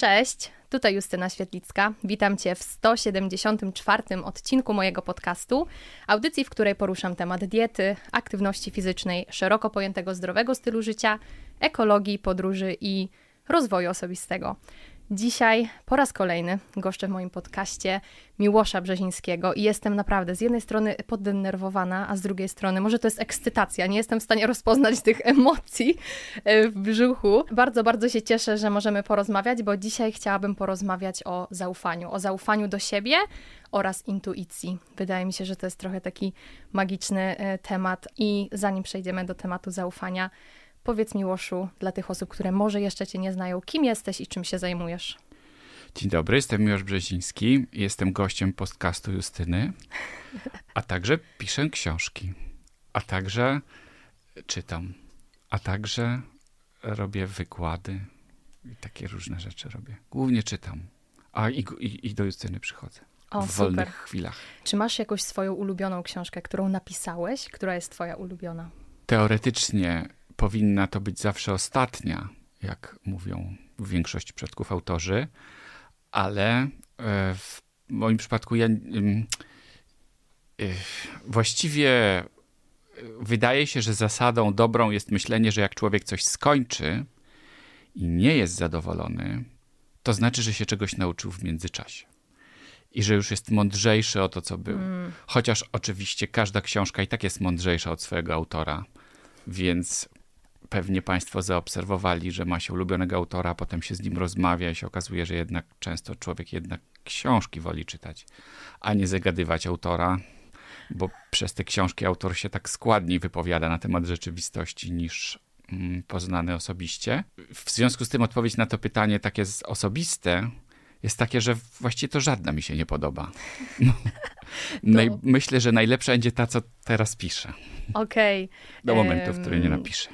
Cześć, tutaj Justyna Świetlicka. Witam Cię w 174 odcinku mojego podcastu, audycji, w której poruszam temat diety, aktywności fizycznej, szeroko pojętego zdrowego stylu życia, ekologii, podróży i rozwoju osobistego. Dzisiaj po raz kolejny goszczę w moim podcaście Miłosza Brzezińskiego i jestem naprawdę z jednej strony poddenerwowana, a z drugiej strony może to jest ekscytacja. Nie jestem w stanie rozpoznać tych emocji e, w brzuchu. Bardzo, bardzo się cieszę, że możemy porozmawiać, bo dzisiaj chciałabym porozmawiać o zaufaniu, o zaufaniu do siebie oraz intuicji. Wydaje mi się, że to jest trochę taki magiczny e, temat i zanim przejdziemy do tematu zaufania, Powiedz Miłoszu dla tych osób, które może jeszcze Cię nie znają, kim jesteś i czym się zajmujesz? Dzień dobry, jestem Miłosz Brzeziński, jestem gościem podcastu Justyny, a także piszę książki, a także czytam, a także robię wykłady i takie różne rzeczy robię. Głównie czytam, a i, i, i do Justyny przychodzę. O, w wolnych super. chwilach. Czy masz jakąś swoją ulubioną książkę, którą napisałeś, która jest twoja ulubiona? Teoretycznie powinna to być zawsze ostatnia, jak mówią większość przodków autorzy, ale e, w moim przypadku ja mm, e, właściwie e, wydaje się, że zasadą dobrą jest myślenie, że jak człowiek coś skończy i nie jest zadowolony, to znaczy, że się czegoś nauczył w międzyczasie. I że już jest mądrzejszy o to, co był. Mm. Chociaż oczywiście każda książka i tak jest mądrzejsza od swojego autora, więc pewnie Państwo zaobserwowali, że ma się ulubionego autora, potem się z nim rozmawia i się okazuje, że jednak często człowiek jednak książki woli czytać, a nie zagadywać autora, bo przez te książki autor się tak składniej wypowiada na temat rzeczywistości niż mm, poznany osobiście. W związku z tym odpowiedź na to pytanie takie osobiste jest takie, że właściwie to żadna mi się nie podoba. No. myślę, że najlepsza będzie ta, co teraz piszę. Okej. Okay. Do momentu, w którym nie napiszę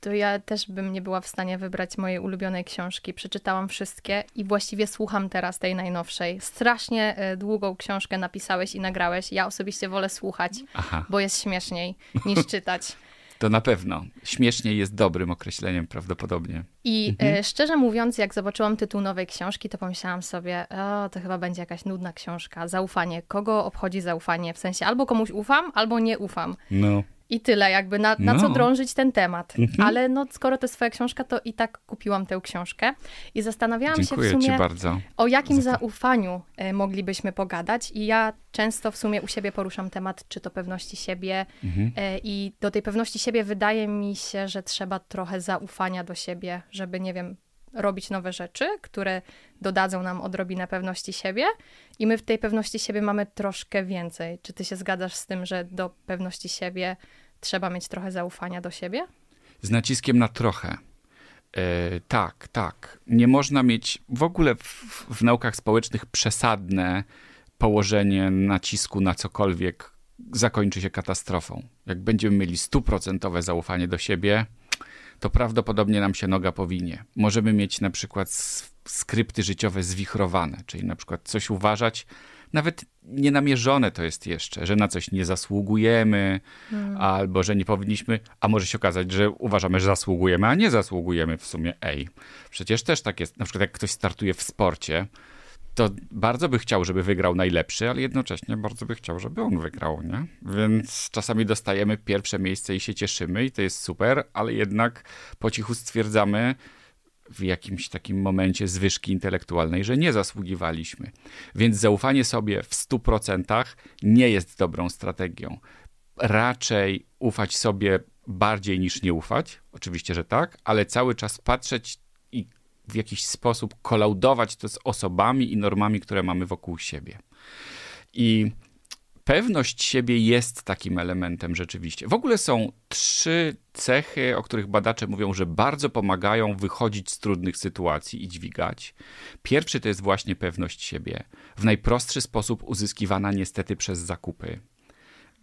to ja też bym nie była w stanie wybrać mojej ulubionej książki. Przeczytałam wszystkie i właściwie słucham teraz tej najnowszej. Strasznie e, długą książkę napisałeś i nagrałeś. Ja osobiście wolę słuchać, Aha. bo jest śmieszniej niż czytać. To na pewno. Śmiesznie jest dobrym określeniem prawdopodobnie. I e, mhm. szczerze mówiąc, jak zobaczyłam tytuł nowej książki, to pomyślałam sobie, o, to chyba będzie jakaś nudna książka. Zaufanie. Kogo obchodzi zaufanie? W sensie albo komuś ufam, albo nie ufam. No. I tyle, jakby na, na no. co drążyć ten temat. Mhm. Ale no, skoro to jest twoja książka, to i tak kupiłam tę książkę. I zastanawiałam Dziękuję się w sumie, o jakim zaufaniu e, moglibyśmy pogadać. I ja często w sumie u siebie poruszam temat, czy to pewności siebie. Mhm. E, I do tej pewności siebie wydaje mi się, że trzeba trochę zaufania do siebie, żeby, nie wiem, robić nowe rzeczy, które dodadzą nam odrobinę pewności siebie i my w tej pewności siebie mamy troszkę więcej. Czy ty się zgadzasz z tym, że do pewności siebie trzeba mieć trochę zaufania do siebie? Z naciskiem na trochę. E, tak, tak. Nie można mieć w ogóle w, w naukach społecznych przesadne położenie nacisku na cokolwiek, zakończy się katastrofą. Jak będziemy mieli stuprocentowe zaufanie do siebie, to prawdopodobnie nam się noga powinie. Możemy mieć na przykład skrypty życiowe zwichrowane, czyli na przykład coś uważać, nawet nienamierzone to jest jeszcze, że na coś nie zasługujemy, hmm. albo że nie powinniśmy, a może się okazać, że uważamy, że zasługujemy, a nie zasługujemy w sumie. Ej, przecież też tak jest. Na przykład jak ktoś startuje w sporcie, to bardzo by chciał, żeby wygrał najlepszy, ale jednocześnie bardzo by chciał, żeby on wygrał, nie? Więc czasami dostajemy pierwsze miejsce i się cieszymy i to jest super, ale jednak po cichu stwierdzamy w jakimś takim momencie zwyżki intelektualnej, że nie zasługiwaliśmy. Więc zaufanie sobie w 100% nie jest dobrą strategią. Raczej ufać sobie bardziej niż nie ufać, oczywiście, że tak, ale cały czas patrzeć w jakiś sposób kolaudować to z osobami i normami, które mamy wokół siebie. I pewność siebie jest takim elementem rzeczywiście. W ogóle są trzy cechy, o których badacze mówią, że bardzo pomagają wychodzić z trudnych sytuacji i dźwigać. Pierwszy to jest właśnie pewność siebie. W najprostszy sposób uzyskiwana niestety przez zakupy.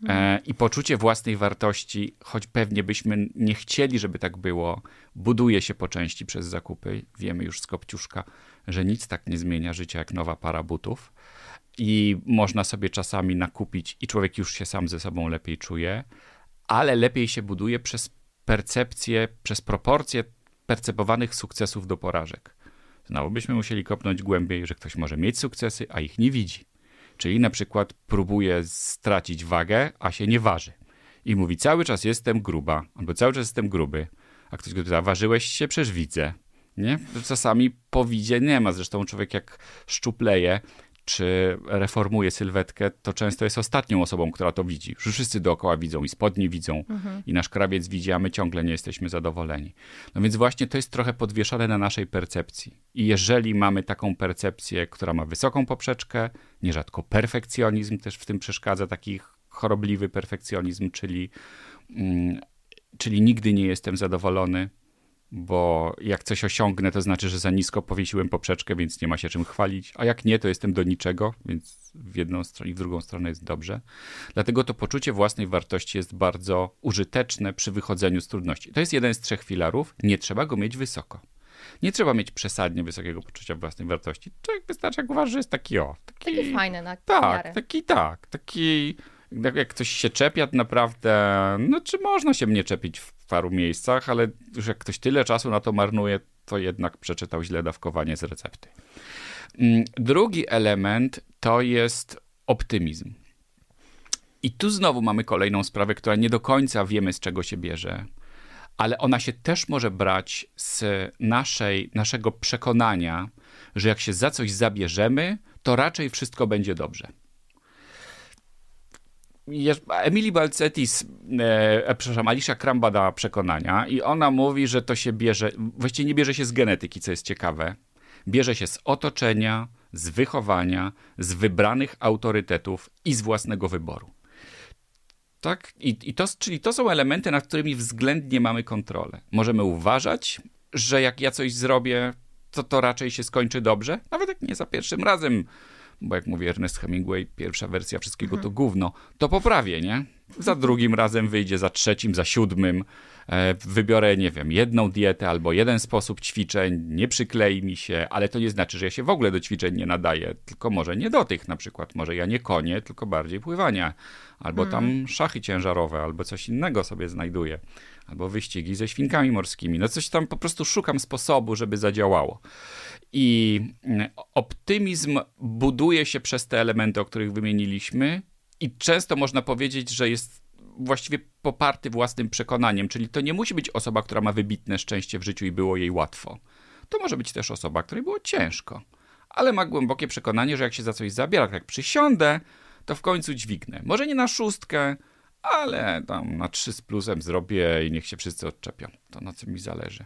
E, I poczucie własnej wartości, choć pewnie byśmy nie chcieli, żeby tak było, buduje się po części przez zakupy. Wiemy już z Kopciuszka, że nic tak nie zmienia życia jak nowa para butów. I można sobie czasami nakupić, i człowiek już się sam ze sobą lepiej czuje, ale lepiej się buduje przez percepcję, przez proporcje percepowanych sukcesów do porażek. Znowu byśmy musieli kopnąć głębiej, że ktoś może mieć sukcesy, a ich nie widzi. Czyli na przykład próbuje stracić wagę, a się nie waży. I mówi, cały czas jestem gruba, albo cały czas jestem gruby. A ktoś go pyta, ważyłeś się? Przecież widzę. Nie? Czasami po nie ma. Zresztą człowiek jak szczupleje, czy reformuje sylwetkę, to często jest ostatnią osobą, która to widzi. Już wszyscy dookoła widzą i spodnie widzą, mhm. i nasz krawiec widzi, a my ciągle nie jesteśmy zadowoleni. No więc właśnie to jest trochę podwieszone na naszej percepcji. I jeżeli mamy taką percepcję, która ma wysoką poprzeczkę, nierzadko perfekcjonizm też w tym przeszkadza, taki chorobliwy perfekcjonizm, czyli, mm, czyli nigdy nie jestem zadowolony, bo jak coś osiągnę, to znaczy, że za nisko powiesiłem poprzeczkę, więc nie ma się czym chwalić, a jak nie, to jestem do niczego, więc w jedną stronę i w drugą stronę jest dobrze. Dlatego to poczucie własnej wartości jest bardzo użyteczne przy wychodzeniu z trudności. To jest jeden z trzech filarów, nie trzeba go mieć wysoko. Nie trzeba mieć przesadnie wysokiego poczucia własnej wartości. Człowiek wystarczy, jak uważa, że jest taki o. Taki, taki fajny na Tak, miarę. taki tak, taki jak ktoś się czepia, to naprawdę, no czy można się mnie czepić w paru miejscach, ale już jak ktoś tyle czasu na to marnuje, to jednak przeczytał źle dawkowanie z recepty. Mm, drugi element to jest optymizm. I tu znowu mamy kolejną sprawę, która nie do końca wiemy, z czego się bierze, ale ona się też może brać z naszej, naszego przekonania, że jak się za coś zabierzemy, to raczej wszystko będzie dobrze. Emily Balcetis, e, e, przepraszam, Alicia Kramba dała przekonania i ona mówi, że to się bierze, właściwie nie bierze się z genetyki, co jest ciekawe. Bierze się z otoczenia, z wychowania, z wybranych autorytetów i z własnego wyboru. Tak? I, i to, czyli to są elementy, nad którymi względnie mamy kontrolę. Możemy uważać, że jak ja coś zrobię, to to raczej się skończy dobrze, nawet jak nie za pierwszym razem bo jak mówi Ernest Hemingway, pierwsza wersja wszystkiego mhm. to gówno, to poprawię, nie? Za drugim razem wyjdzie, za trzecim, za siódmym. E, wybiorę, nie wiem, jedną dietę albo jeden sposób ćwiczeń, nie przyklei mi się, ale to nie znaczy, że ja się w ogóle do ćwiczeń nie nadaję, tylko może nie do tych na przykład. Może ja nie konie, tylko bardziej pływania, albo mhm. tam szachy ciężarowe, albo coś innego sobie znajduję albo wyścigi ze świnkami morskimi. No coś tam po prostu szukam sposobu, żeby zadziałało. I mm, optymizm buduje się przez te elementy, o których wymieniliśmy, i często można powiedzieć, że jest właściwie poparty własnym przekonaniem, czyli to nie musi być osoba, która ma wybitne szczęście w życiu i było jej łatwo. To może być też osoba, której było ciężko, ale ma głębokie przekonanie, że jak się za coś zabiera, tak jak przysiądę, to w końcu dźwignę. Może nie na szóstkę, ale tam na 3 z plusem zrobię i niech się wszyscy odczepią. To na co mi zależy.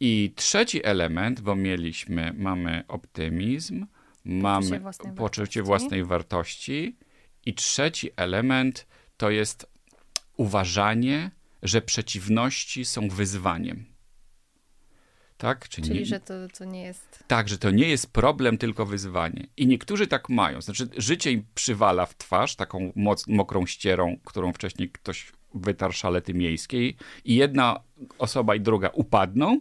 I trzeci element, bo mieliśmy, mamy optymizm, poczucie mamy własnej poczucie wartości. własnej wartości i trzeci element to jest uważanie, że przeciwności są wyzwaniem. Tak? Czyli, Czyli nie, że to, to nie jest. Tak, że to nie jest problem, tylko wyzwanie. I niektórzy tak mają. Znaczy, życie im przywala w twarz taką moc, mokrą ścierą, którą wcześniej ktoś wytarł szalety miejskiej, i jedna osoba i druga upadną,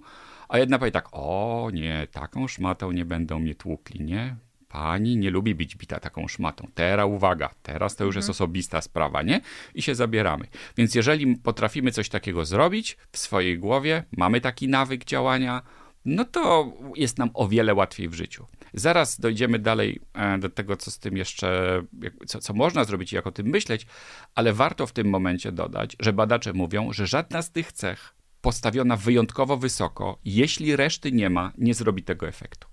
a jedna powie tak: O nie, taką szmatą nie będą mnie tłukli, nie? Ani nie lubi być bita taką szmatą. Teraz uwaga, teraz to już jest mhm. osobista sprawa, nie? I się zabieramy. Więc jeżeli potrafimy coś takiego zrobić w swojej głowie, mamy taki nawyk działania, no to jest nam o wiele łatwiej w życiu. Zaraz dojdziemy dalej e, do tego, co z tym jeszcze, co, co można zrobić i jak o tym myśleć, ale warto w tym momencie dodać, że badacze mówią, że żadna z tych cech postawiona wyjątkowo wysoko, jeśli reszty nie ma, nie zrobi tego efektu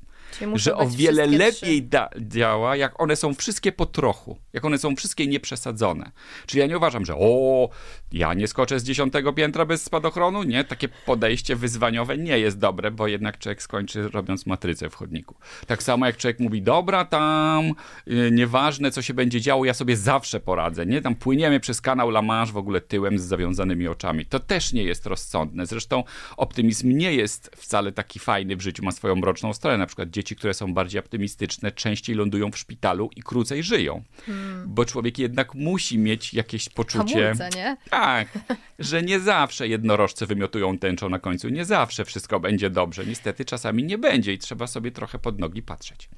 że o wiele lepiej da, działa, jak one są wszystkie po trochu, jak one są wszystkie nieprzesadzone. Czyli ja nie uważam, że o, ja nie skoczę z dziesiątego piętra bez spadochronu, nie, takie podejście wyzwaniowe nie jest dobre, bo jednak człowiek skończy robiąc matrycę w chodniku. Tak samo jak człowiek mówi, dobra, tam, yy, nieważne co się będzie działo, ja sobie zawsze poradzę, nie, tam płyniemy przez kanał La Manche w ogóle tyłem z zawiązanymi oczami. To też nie jest rozsądne. Zresztą optymizm nie jest wcale taki fajny w życiu, ma swoją mroczną stronę, na przykład dzieci dzieci, które są bardziej optymistyczne, częściej lądują w szpitalu i krócej żyją. Hmm. Bo człowiek jednak musi mieć jakieś poczucie. Hamulce, nie? Tak, że nie zawsze jednorożce wymiotują tęczą na końcu, nie zawsze wszystko będzie dobrze. Niestety czasami nie będzie i trzeba sobie trochę pod nogi patrzeć.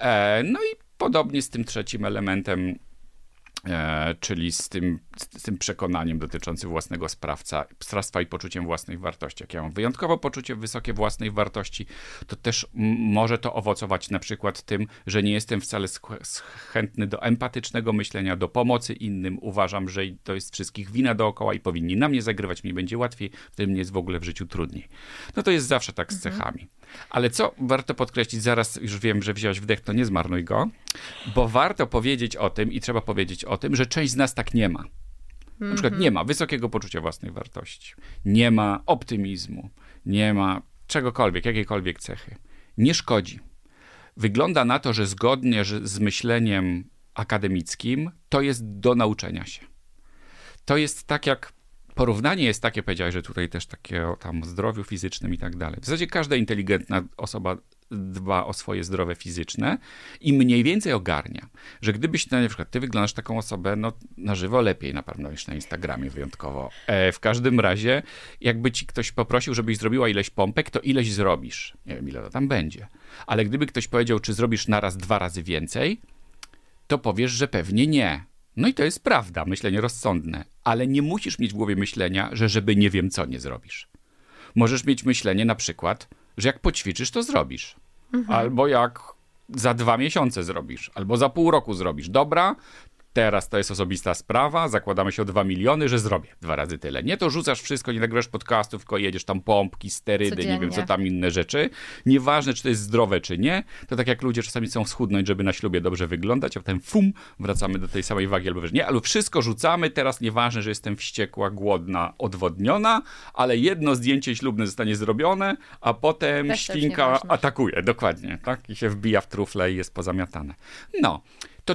E, no i podobnie z tym trzecim elementem E, czyli z tym, z tym przekonaniem dotyczącym własnego sprawca, sprawstwa i poczuciem własnej wartości. Jak ja mam wyjątkowo poczucie wysokie własnej wartości, to też może to owocować na przykład tym, że nie jestem wcale chętny do empatycznego myślenia, do pomocy innym. Uważam, że to jest wszystkich wina dookoła i powinni na mnie zagrywać, mi będzie łatwiej, w tym mnie jest w ogóle w życiu trudniej. No to jest zawsze tak z mhm. cechami. Ale co warto podkreślić, zaraz już wiem, że wziąłeś wdech, to nie zmarnuj go, bo warto powiedzieć o tym i trzeba powiedzieć o tym, że część z nas tak nie ma. Na przykład nie ma wysokiego poczucia własnej wartości, nie ma optymizmu, nie ma czegokolwiek, jakiejkolwiek cechy. Nie szkodzi. Wygląda na to, że zgodnie z myśleniem akademickim to jest do nauczenia się. To jest tak jak porównanie jest takie, powiedziałeś, że tutaj też takie o tam zdrowiu fizycznym i tak dalej. W zasadzie każda inteligentna osoba dba o swoje zdrowie fizyczne i mniej więcej ogarnia, że gdybyś, na przykład, ty wyglądasz taką osobę, no na żywo lepiej na pewno niż na Instagramie wyjątkowo. E, w każdym razie, jakby ci ktoś poprosił, żebyś zrobiła ileś pompek, to ileś zrobisz. Nie wiem, ile to tam będzie. Ale gdyby ktoś powiedział, czy zrobisz naraz dwa razy więcej, to powiesz, że pewnie nie. No i to jest prawda, myślenie rozsądne, ale nie musisz mieć w głowie myślenia, że żeby nie wiem co nie zrobisz. Możesz mieć myślenie na przykład, że jak poćwiczysz, to zrobisz. Albo jak za dwa miesiące zrobisz, albo za pół roku zrobisz. Dobra, teraz to jest osobista sprawa, zakładamy się o 2 miliony, że zrobię dwa razy tyle. Nie to rzucasz wszystko, nie nagrywasz podcastów, tylko jedziesz tam pompki, sterydy, Codziennie. nie wiem co tam inne rzeczy. Nieważne, czy to jest zdrowe, czy nie, to tak jak ludzie czasami chcą schudnąć, żeby na ślubie dobrze wyglądać, a potem fum, wracamy do tej samej wagi albo nie, ale wszystko rzucamy, teraz nieważne, że jestem wściekła, głodna, odwodniona, ale jedno zdjęcie ślubne zostanie zrobione, a potem Bez świnka atakuje, dokładnie, tak? I się wbija w trufle i jest pozamiatane. No,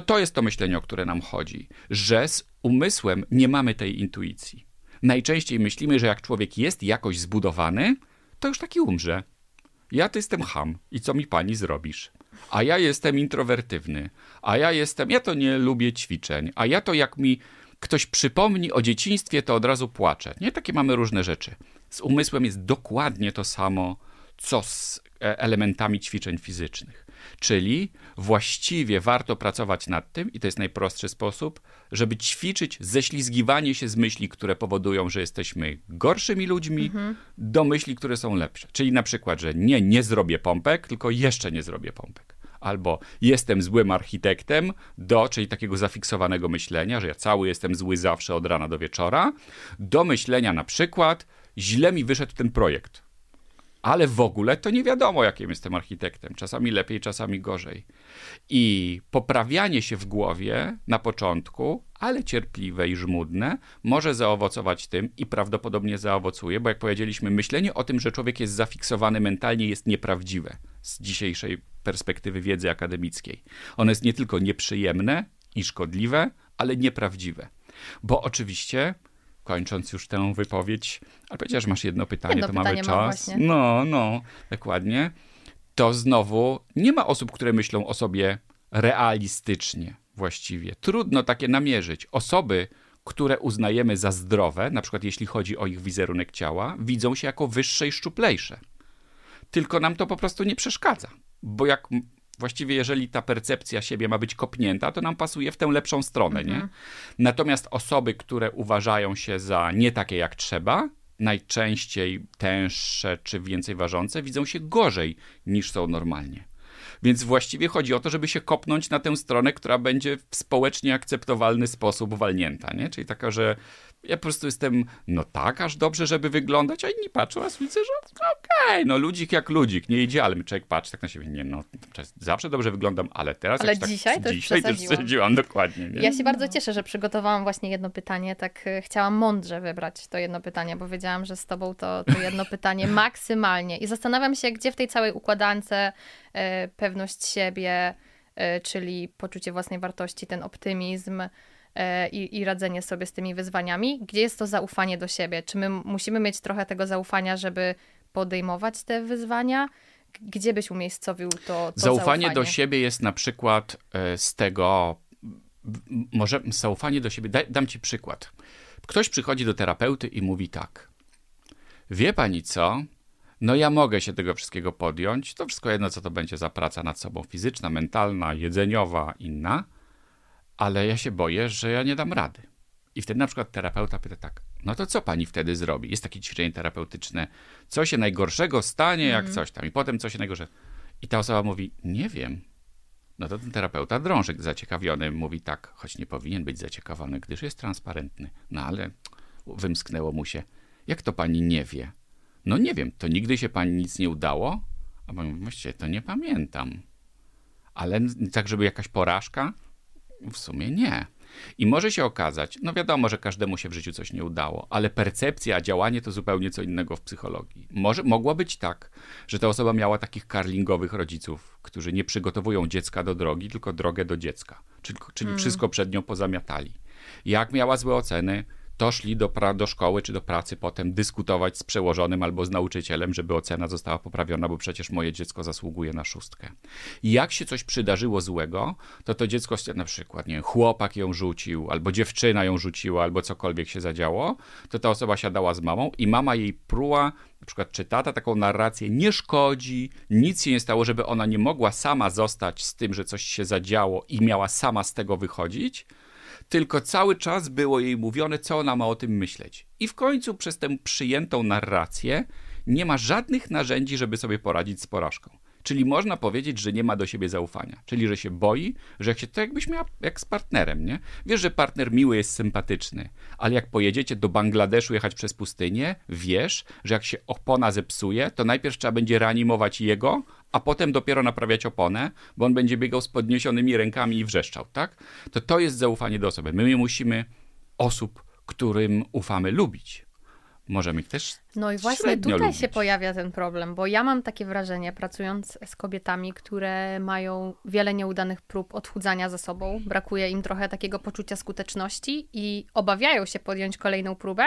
to to jest to myślenie, o które nam chodzi, że z umysłem nie mamy tej intuicji. Najczęściej myślimy, że jak człowiek jest jakoś zbudowany, to już taki umrze. Ja to jestem ham i co mi pani zrobisz? A ja jestem introwertywny, a ja jestem, ja to nie lubię ćwiczeń, a ja to jak mi ktoś przypomni o dzieciństwie, to od razu płaczę. Nie, takie mamy różne rzeczy. Z umysłem jest dokładnie to samo, co z e, elementami ćwiczeń fizycznych. Czyli właściwie warto pracować nad tym, i to jest najprostszy sposób, żeby ćwiczyć ześlizgiwanie się z myśli, które powodują, że jesteśmy gorszymi ludźmi, mhm. do myśli, które są lepsze. Czyli na przykład, że nie, nie zrobię pompek, tylko jeszcze nie zrobię pompek. Albo jestem złym architektem, do, czyli takiego zafiksowanego myślenia, że ja cały jestem zły zawsze od rana do wieczora, do myślenia na przykład, źle mi wyszedł ten projekt ale w ogóle to nie wiadomo, jakim jestem architektem. Czasami lepiej, czasami gorzej. I poprawianie się w głowie na początku, ale cierpliwe i żmudne, może zaowocować tym i prawdopodobnie zaowocuje, bo jak powiedzieliśmy, myślenie o tym, że człowiek jest zafiksowany mentalnie, jest nieprawdziwe z dzisiejszej perspektywy wiedzy akademickiej. Ono jest nie tylko nieprzyjemne i szkodliwe, ale nieprawdziwe. Bo oczywiście kończąc już tę wypowiedź, ale przecież masz jedno pytanie, jedno to pytanie mamy czas. No, no, dokładnie. To znowu nie ma osób, które myślą o sobie realistycznie właściwie. Trudno takie namierzyć. Osoby, które uznajemy za zdrowe, na przykład jeśli chodzi o ich wizerunek ciała, widzą się jako wyższe i szczuplejsze. Tylko nam to po prostu nie przeszkadza. Bo jak właściwie jeżeli ta percepcja siebie ma być kopnięta, to nam pasuje w tę lepszą stronę, mhm. nie? Natomiast osoby, które uważają się za nie takie jak trzeba, najczęściej tęższe czy więcej ważące, widzą się gorzej niż są normalnie. Więc właściwie chodzi o to, żeby się kopnąć na tę stronę, która będzie w społecznie akceptowalny sposób walnięta, nie? Czyli taka, że ja po prostu jestem, no tak, aż dobrze, żeby wyglądać, a inni patrzą, a słyszę, że okej, okay, no ludzik jak ludzik, nie idzie, my Człowiek patrzy tak na siebie, nie no, zawsze dobrze wyglądam, ale teraz ale tak dzisiaj, tak, to dzisiaj też stwierdziłam dokładnie. Nie? Ja się bardzo cieszę, że przygotowałam właśnie jedno pytanie, tak y, chciałam mądrze wybrać to jedno pytanie, bo wiedziałam, że z tobą to, to jedno pytanie maksymalnie. I zastanawiam się, gdzie w tej całej układance y, pewność siebie, y, czyli poczucie własnej wartości, ten optymizm, E, i, i radzenie sobie z tymi wyzwaniami. Gdzie jest to zaufanie do siebie? Czy my musimy mieć trochę tego zaufania, żeby podejmować te wyzwania? Gdzie byś umiejscowił to, to zaufanie? Zaufanie do siebie jest na przykład e, z tego, może zaufanie do siebie, dam ci przykład. Ktoś przychodzi do terapeuty i mówi tak, wie pani co, no ja mogę się tego wszystkiego podjąć, to wszystko jedno co to będzie za praca nad sobą, fizyczna, mentalna, jedzeniowa, inna, ale ja się boję, że ja nie dam rady. I wtedy na przykład terapeuta pyta tak, no to co pani wtedy zrobi? Jest takie ćwiczenie terapeutyczne, co się najgorszego stanie, jak mm. coś tam, i potem co się najgorsze. I ta osoba mówi, nie wiem. No to ten terapeuta drążek zaciekawiony mówi tak, choć nie powinien być zaciekawiony, gdyż jest transparentny. No ale wymsknęło mu się, jak to pani nie wie? No nie wiem, to nigdy się pani nic nie udało? A pan mówi, właściwie to nie pamiętam. Ale tak, żeby jakaś porażka, w sumie nie. I może się okazać, no wiadomo, że każdemu się w życiu coś nie udało, ale percepcja, działanie to zupełnie co innego w psychologii. Może, mogło być tak, że ta osoba miała takich karlingowych rodziców, którzy nie przygotowują dziecka do drogi, tylko drogę do dziecka, czyli, czyli hmm. wszystko przed nią pozamiatali. Jak miała złe oceny, to szli do, do szkoły czy do pracy potem dyskutować z przełożonym albo z nauczycielem, żeby ocena została poprawiona, bo przecież moje dziecko zasługuje na szóstkę. I jak się coś przydarzyło złego, to to dziecko, na przykład, nie wiem, chłopak ją rzucił, albo dziewczyna ją rzuciła, albo cokolwiek się zadziało, to ta osoba siadała z mamą i mama jej pruła na przykład czy tata taką narrację nie szkodzi, nic się nie stało, żeby ona nie mogła sama zostać z tym, że coś się zadziało i miała sama z tego wychodzić, tylko cały czas było jej mówione, co ona ma o tym myśleć. I w końcu przez tę przyjętą narrację nie ma żadnych narzędzi, żeby sobie poradzić z porażką. Czyli można powiedzieć, że nie ma do siebie zaufania. Czyli, że się boi, że jak się to jakbyś miała jak z partnerem, nie? Wiesz, że partner miły jest sympatyczny, ale jak pojedziecie do Bangladeszu jechać przez pustynię, wiesz, że jak się opona zepsuje, to najpierw trzeba będzie reanimować jego, a potem dopiero naprawiać oponę, bo on będzie biegał z podniesionymi rękami i wrzeszczał, tak? To to jest zaufanie do osoby. My musimy osób, którym ufamy, lubić. Możemy ich też. No i właśnie tutaj lubić. się pojawia ten problem, bo ja mam takie wrażenie, pracując z kobietami, które mają wiele nieudanych prób odchudzania ze sobą, brakuje im trochę takiego poczucia skuteczności i obawiają się podjąć kolejną próbę,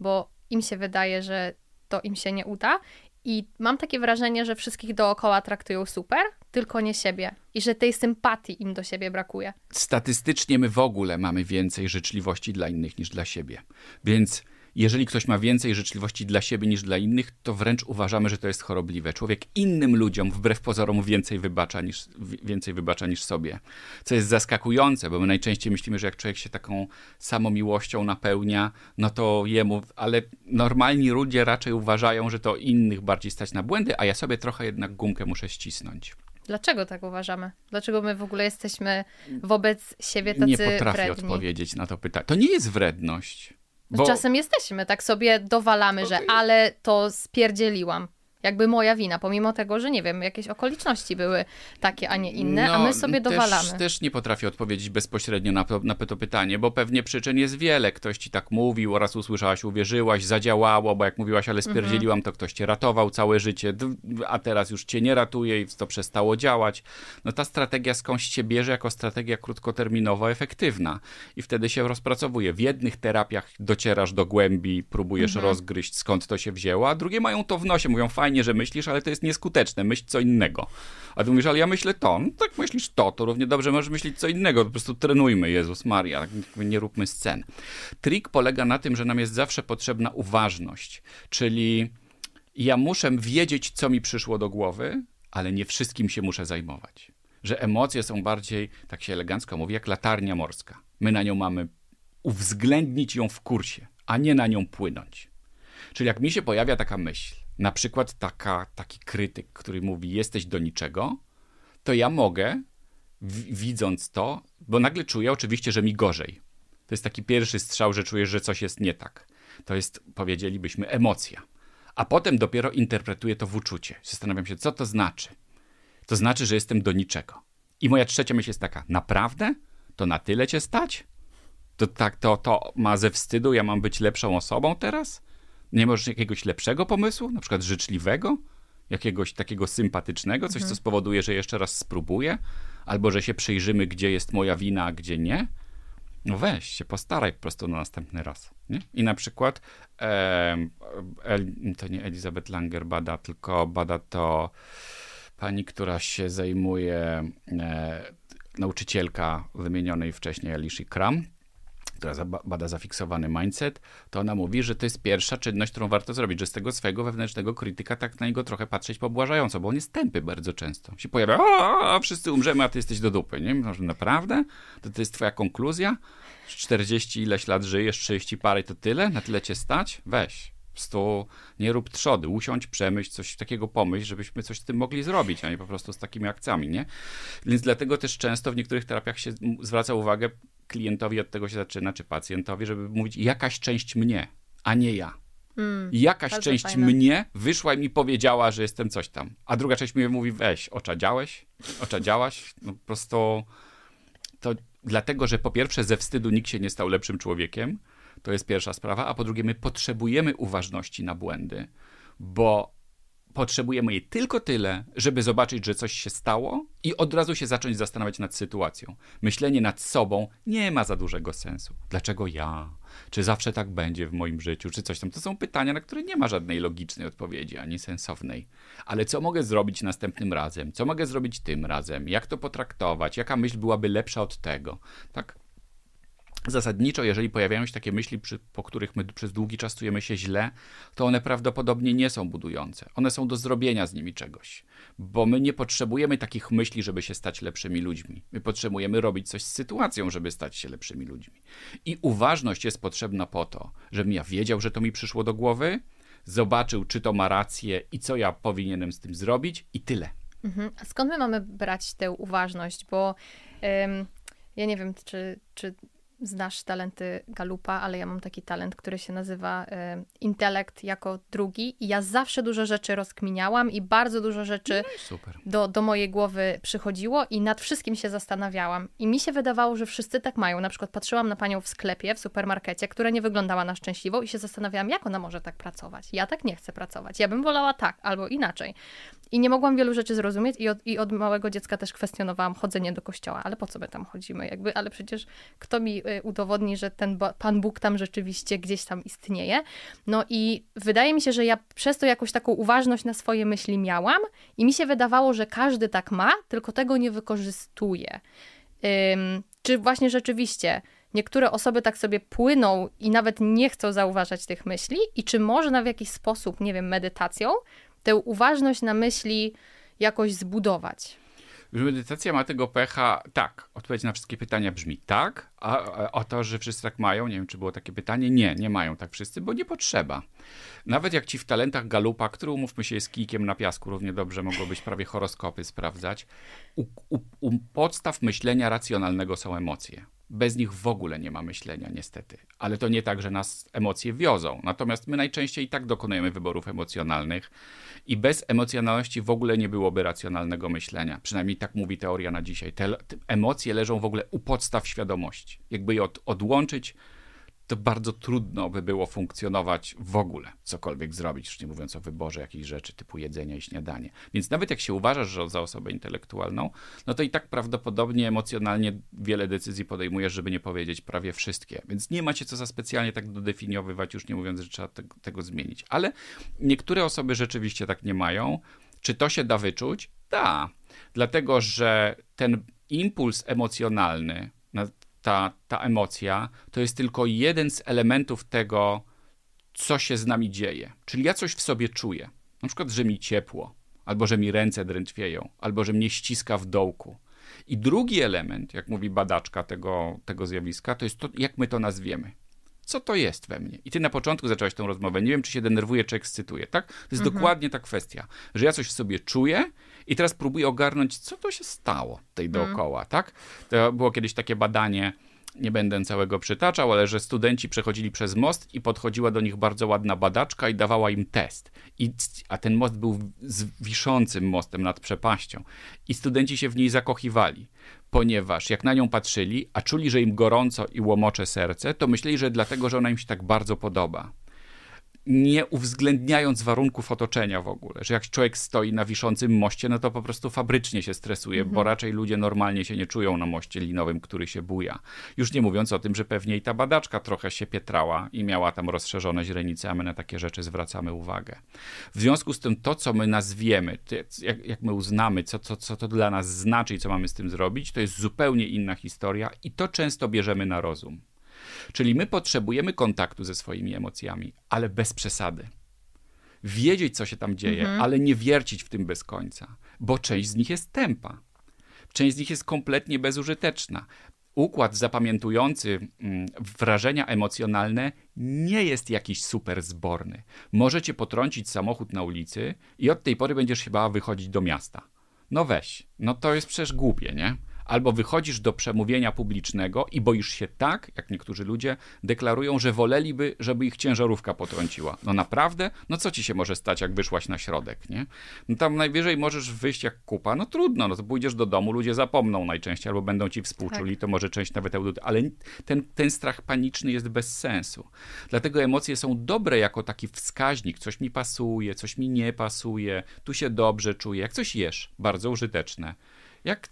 bo im się wydaje, że to im się nie uda i mam takie wrażenie, że wszystkich dookoła traktują super, tylko nie siebie. I że tej sympatii im do siebie brakuje. Statystycznie my w ogóle mamy więcej życzliwości dla innych niż dla siebie. Więc jeżeli ktoś ma więcej życzliwości dla siebie niż dla innych, to wręcz uważamy, że to jest chorobliwe. Człowiek innym ludziom wbrew pozorom więcej wybacza niż, więcej wybacza niż sobie. Co jest zaskakujące, bo my najczęściej myślimy, że jak człowiek się taką samomiłością napełnia, no to jemu, ale normalni ludzie raczej uważają, że to innych bardziej stać na błędy, a ja sobie trochę jednak gumkę muszę ścisnąć. Dlaczego tak uważamy? Dlaczego my w ogóle jesteśmy wobec siebie tacy Nie potrafię wredni? odpowiedzieć na to pytanie. To nie jest wredność. Bo... Czasem jesteśmy, tak sobie dowalamy, okay. że ale to spierdzieliłam jakby moja wina, pomimo tego, że nie wiem, jakieś okoliczności były takie, a nie inne, no, a my no, sobie dowalamy. Też, też nie potrafię odpowiedzieć bezpośrednio na, na to pytanie, bo pewnie przyczyn jest wiele. Ktoś ci tak mówił, oraz usłyszałaś, uwierzyłaś, zadziałało, bo jak mówiłaś, ale mhm. spierdzieliłam, to ktoś cię ratował całe życie, a teraz już cię nie ratuje i to przestało działać. No ta strategia skądś się bierze jako strategia krótkoterminowo efektywna i wtedy się rozpracowuje. W jednych terapiach docierasz do głębi, próbujesz mhm. rozgryźć skąd to się wzięło, a drugie mają to w nosie, mówią fajnie, fajnie, że myślisz, ale to jest nieskuteczne, myśl co innego. A ty mówisz, ale ja myślę to, no tak myślisz to, to równie dobrze możesz myśleć co innego, po prostu trenujmy, Jezus Maria, tak nie róbmy scen. Trik polega na tym, że nam jest zawsze potrzebna uważność, czyli ja muszę wiedzieć, co mi przyszło do głowy, ale nie wszystkim się muszę zajmować. Że emocje są bardziej, tak się elegancko mówi, jak latarnia morska. My na nią mamy uwzględnić ją w kursie, a nie na nią płynąć. Czyli jak mi się pojawia taka myśl, na przykład taka, taki krytyk, który mówi, jesteś do niczego, to ja mogę, widząc to, bo nagle czuję oczywiście, że mi gorzej. To jest taki pierwszy strzał, że czujesz, że coś jest nie tak. To jest, powiedzielibyśmy, emocja. A potem dopiero interpretuję to w uczucie. Zastanawiam się, co to znaczy. To znaczy, że jestem do niczego. I moja trzecia myśl jest taka, naprawdę? To na tyle cię stać? To tak, to, to ma ze wstydu, ja mam być lepszą osobą teraz? Nie możesz jakiegoś lepszego pomysłu, na przykład życzliwego, jakiegoś takiego sympatycznego, coś, mhm. co spowoduje, że jeszcze raz spróbuję, albo że się przyjrzymy, gdzie jest moja wina, a gdzie nie. No weź się, postaraj po prostu na następny raz. Nie? I na przykład e, to nie Elizabeth Langer bada, tylko bada to pani, która się zajmuje, e, nauczycielka wymienionej wcześniej Alishi Kram, która bada zafiksowany mindset, to ona mówi, że to jest pierwsza czynność, którą warto zrobić, że z tego swojego wewnętrznego krytyka tak na niego trochę patrzeć pobłażająco, bo on jest tępy bardzo często. Się pojawia, a wszyscy umrzemy, a ty jesteś do dupy, nie? Może naprawdę? To, to jest twoja konkluzja? 40 ileś lat żyjesz, 30 parę to tyle? Na tyle cię stać? Weź prostu nie rób trzody, usiądź, przemyśl, coś takiego pomyśl, żebyśmy coś z tym mogli zrobić, a nie po prostu z takimi akcjami, nie? Więc dlatego też często w niektórych terapiach się zwraca uwagę klientowi, od tego się zaczyna, czy pacjentowi, żeby mówić jakaś część mnie, a nie ja. Mm, jakaś część fajne. mnie wyszła i mi powiedziała, że jestem coś tam. A druga część mnie mówi, weź, oczadziałeś? Oczadziałaś? No po prostu to dlatego, że po pierwsze ze wstydu nikt się nie stał lepszym człowiekiem, to jest pierwsza sprawa. A po drugie, my potrzebujemy uważności na błędy, bo potrzebujemy jej tylko tyle, żeby zobaczyć, że coś się stało i od razu się zacząć zastanawiać nad sytuacją. Myślenie nad sobą nie ma za dużego sensu. Dlaczego ja? Czy zawsze tak będzie w moim życiu? Czy coś tam? To są pytania, na które nie ma żadnej logicznej odpowiedzi ani sensownej. Ale co mogę zrobić następnym razem? Co mogę zrobić tym razem? Jak to potraktować? Jaka myśl byłaby lepsza od tego? Tak? Zasadniczo, jeżeli pojawiają się takie myśli, przy, po których my przez długi czas czujemy się źle, to one prawdopodobnie nie są budujące. One są do zrobienia z nimi czegoś, bo my nie potrzebujemy takich myśli, żeby się stać lepszymi ludźmi. My potrzebujemy robić coś z sytuacją, żeby stać się lepszymi ludźmi. I uważność jest potrzebna po to, żebym ja wiedział, że to mi przyszło do głowy, zobaczył, czy to ma rację i co ja powinienem z tym zrobić, i tyle. Mhm. A skąd my mamy brać tę uważność? Bo. Ym, ja nie wiem, czy, czy znasz talenty Galupa, ale ja mam taki talent, który się nazywa y, intelekt jako drugi i ja zawsze dużo rzeczy rozkminiałam i bardzo dużo rzeczy no Super. Do, do mojej głowy przychodziło i nad wszystkim się zastanawiałam. I mi się wydawało, że wszyscy tak mają. Na przykład patrzyłam na panią w sklepie, w supermarkecie, która nie wyglądała na szczęśliwą i się zastanawiałam, jak ona może tak pracować. Ja tak nie chcę pracować. Ja bym wolała tak albo inaczej. I nie mogłam wielu rzeczy zrozumieć i od, i od małego dziecka też kwestionowałam chodzenie do kościoła, ale po co my tam chodzimy jakby, ale przecież kto mi y, udowodni, że ten Pan Bóg tam rzeczywiście gdzieś tam istnieje. No i wydaje mi się, że ja przez to jakąś taką uważność na swoje myśli miałam i mi się wydawało, że każdy tak ma, tylko tego nie wykorzystuje. Ym, czy właśnie rzeczywiście niektóre osoby tak sobie płyną i nawet nie chcą zauważać tych myśli, i czy można w jakiś sposób, nie wiem, medytacją tę uważność na myśli jakoś zbudować? Że medytacja ma tego pecha, tak. Odpowiedź na wszystkie pytania brzmi tak, a, o to, że wszyscy tak mają, nie wiem, czy było takie pytanie, nie, nie mają tak wszyscy, bo nie potrzeba. Nawet jak ci w talentach galupa, który umówmy się jest kijkiem na piasku, równie dobrze mogłoby być prawie horoskopy sprawdzać, u, u, u podstaw myślenia racjonalnego są emocje. Bez nich w ogóle nie ma myślenia, niestety. Ale to nie tak, że nas emocje wiozą. Natomiast my najczęściej i tak dokonujemy wyborów emocjonalnych i bez emocjonalności w ogóle nie byłoby racjonalnego myślenia. Przynajmniej tak mówi teoria na dzisiaj. Te, te emocje leżą w ogóle u podstaw świadomości. Jakby je od, odłączyć, to bardzo trudno by było funkcjonować w ogóle, cokolwiek zrobić, już nie mówiąc o wyborze jakichś rzeczy typu jedzenia i śniadanie. Więc nawet jak się uważasz że za osobę intelektualną, no to i tak prawdopodobnie emocjonalnie wiele decyzji podejmujesz, żeby nie powiedzieć prawie wszystkie. Więc nie macie co za specjalnie tak dodefiniowywać, już nie mówiąc, że trzeba te, tego zmienić. Ale niektóre osoby rzeczywiście tak nie mają. Czy to się da wyczuć? Da. Dlatego, że ten impuls emocjonalny, ta, ta emocja, to jest tylko jeden z elementów tego, co się z nami dzieje. Czyli ja coś w sobie czuję. Na przykład, że mi ciepło, albo że mi ręce drętwieją, albo że mnie ściska w dołku. I drugi element, jak mówi badaczka tego, tego zjawiska, to jest to, jak my to nazwiemy. Co to jest we mnie? I ty na początku zaczęłaś tę rozmowę. Nie wiem, czy się denerwuje, czy ekscytuje, tak? To jest mhm. dokładnie ta kwestia, że ja coś w sobie czuję i teraz próbuję ogarnąć, co to się stało tej mm. dookoła, mm. tak? To było kiedyś takie badanie, nie będę całego przytaczał, ale że studenci przechodzili przez most i podchodziła do nich bardzo ładna badaczka i dawała im test. I, a ten most był wiszącym mostem nad przepaścią. I studenci się w niej zakochiwali, ponieważ jak na nią patrzyli, a czuli, że im gorąco i łomocze serce, to myśleli, że dlatego, że ona im się tak bardzo podoba nie uwzględniając warunków otoczenia w ogóle. Że jak człowiek stoi na wiszącym moście, no to po prostu fabrycznie się stresuje, mhm. bo raczej ludzie normalnie się nie czują na moście linowym, który się buja. Już nie mówiąc o tym, że pewnie i ta badaczka trochę się pietrała i miała tam rozszerzone źrenice, a my na takie rzeczy zwracamy uwagę. W związku z tym to, co my nazwiemy, jak, jak my uznamy, co, co, co to dla nas znaczy i co mamy z tym zrobić, to jest zupełnie inna historia i to często bierzemy na rozum. Czyli my potrzebujemy kontaktu ze swoimi emocjami, ale bez przesady. Wiedzieć, co się tam dzieje, mhm. ale nie wiercić w tym bez końca, bo część z nich jest tempa. Część z nich jest kompletnie bezużyteczna. Układ zapamiętujący mm, wrażenia emocjonalne nie jest jakiś super zborny. Możecie potrącić samochód na ulicy i od tej pory będziesz chyba wychodzić do miasta. No weź, no to jest przecież głupie, nie? albo wychodzisz do przemówienia publicznego i boisz się tak, jak niektórzy ludzie deklarują, że woleliby, żeby ich ciężarówka potrąciła. No naprawdę? No co ci się może stać, jak wyszłaś na środek, nie? No tam najwyżej możesz wyjść jak kupa, no trudno, no to pójdziesz do domu, ludzie zapomną najczęściej, albo będą ci współczuli, tak. to może część nawet eudyty, ale ten, ten strach paniczny jest bez sensu. Dlatego emocje są dobre jako taki wskaźnik, coś mi pasuje, coś mi nie pasuje, tu się dobrze czuję, jak coś jesz, bardzo użyteczne. Jak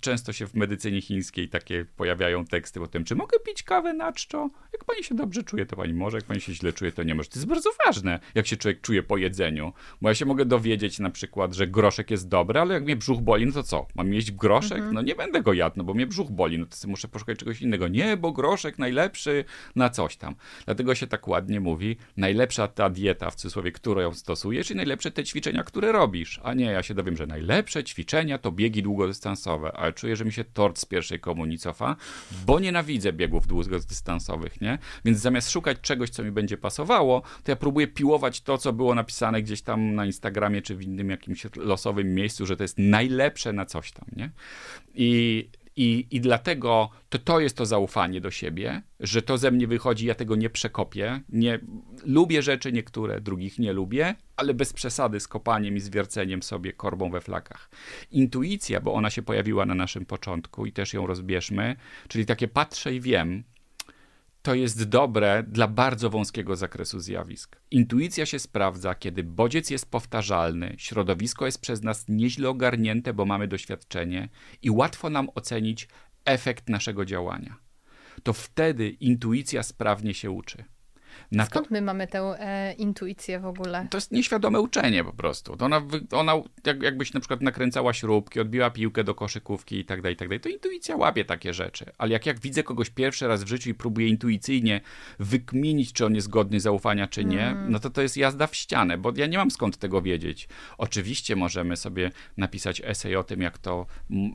Często się w medycynie chińskiej takie pojawiają teksty o tym, czy mogę pić kawę na czczo? Jak pani się dobrze czuje, to pani może, jak pani się źle czuje, to nie może. To jest bardzo ważne, jak się człowiek czuje po jedzeniu, bo ja się mogę dowiedzieć na przykład, że groszek jest dobry, ale jak mnie brzuch boli, no to co? Mam jeść groszek? Mhm. No nie będę go jadł, no bo mnie brzuch boli, no to muszę poszukać czegoś innego. Nie, bo groszek najlepszy na coś tam. Dlatego się tak ładnie mówi, najlepsza ta dieta, w cudzysłowie, którą stosujesz i najlepsze te ćwiczenia, które robisz. A nie, ja się dowiem, że najlepsze ćwiczenia to biegi długodystansowe ale czuję, że mi się tort z pierwszej komunii cofa, bo nienawidzę biegów długodystansowych, nie? Więc zamiast szukać czegoś, co mi będzie pasowało, to ja próbuję piłować to, co było napisane gdzieś tam na Instagramie czy w innym jakimś losowym miejscu, że to jest najlepsze na coś tam, nie? I i, i dlatego to, to jest to zaufanie do siebie, że to ze mnie wychodzi, ja tego nie przekopię. Nie, lubię rzeczy niektóre, drugich nie lubię, ale bez przesady z kopaniem i zwierceniem sobie korbą we flakach. Intuicja, bo ona się pojawiła na naszym początku i też ją rozbierzmy, czyli takie patrzę i wiem, to jest dobre dla bardzo wąskiego zakresu zjawisk. Intuicja się sprawdza, kiedy bodziec jest powtarzalny, środowisko jest przez nas nieźle ogarnięte, bo mamy doświadczenie i łatwo nam ocenić efekt naszego działania. To wtedy intuicja sprawnie się uczy. Na... Skąd my mamy tę e, intuicję w ogóle? To jest nieświadome uczenie po prostu. To ona, ona jak, jakbyś na przykład nakręcała śrubki, odbiła piłkę do koszykówki i tak dalej, i tak dalej, to intuicja łapie takie rzeczy. Ale jak, jak widzę kogoś pierwszy raz w życiu i próbuję intuicyjnie wykminić, czy on jest godny zaufania, czy nie, mm. no to to jest jazda w ścianę, bo ja nie mam skąd tego wiedzieć. Oczywiście możemy sobie napisać esej o tym, jak to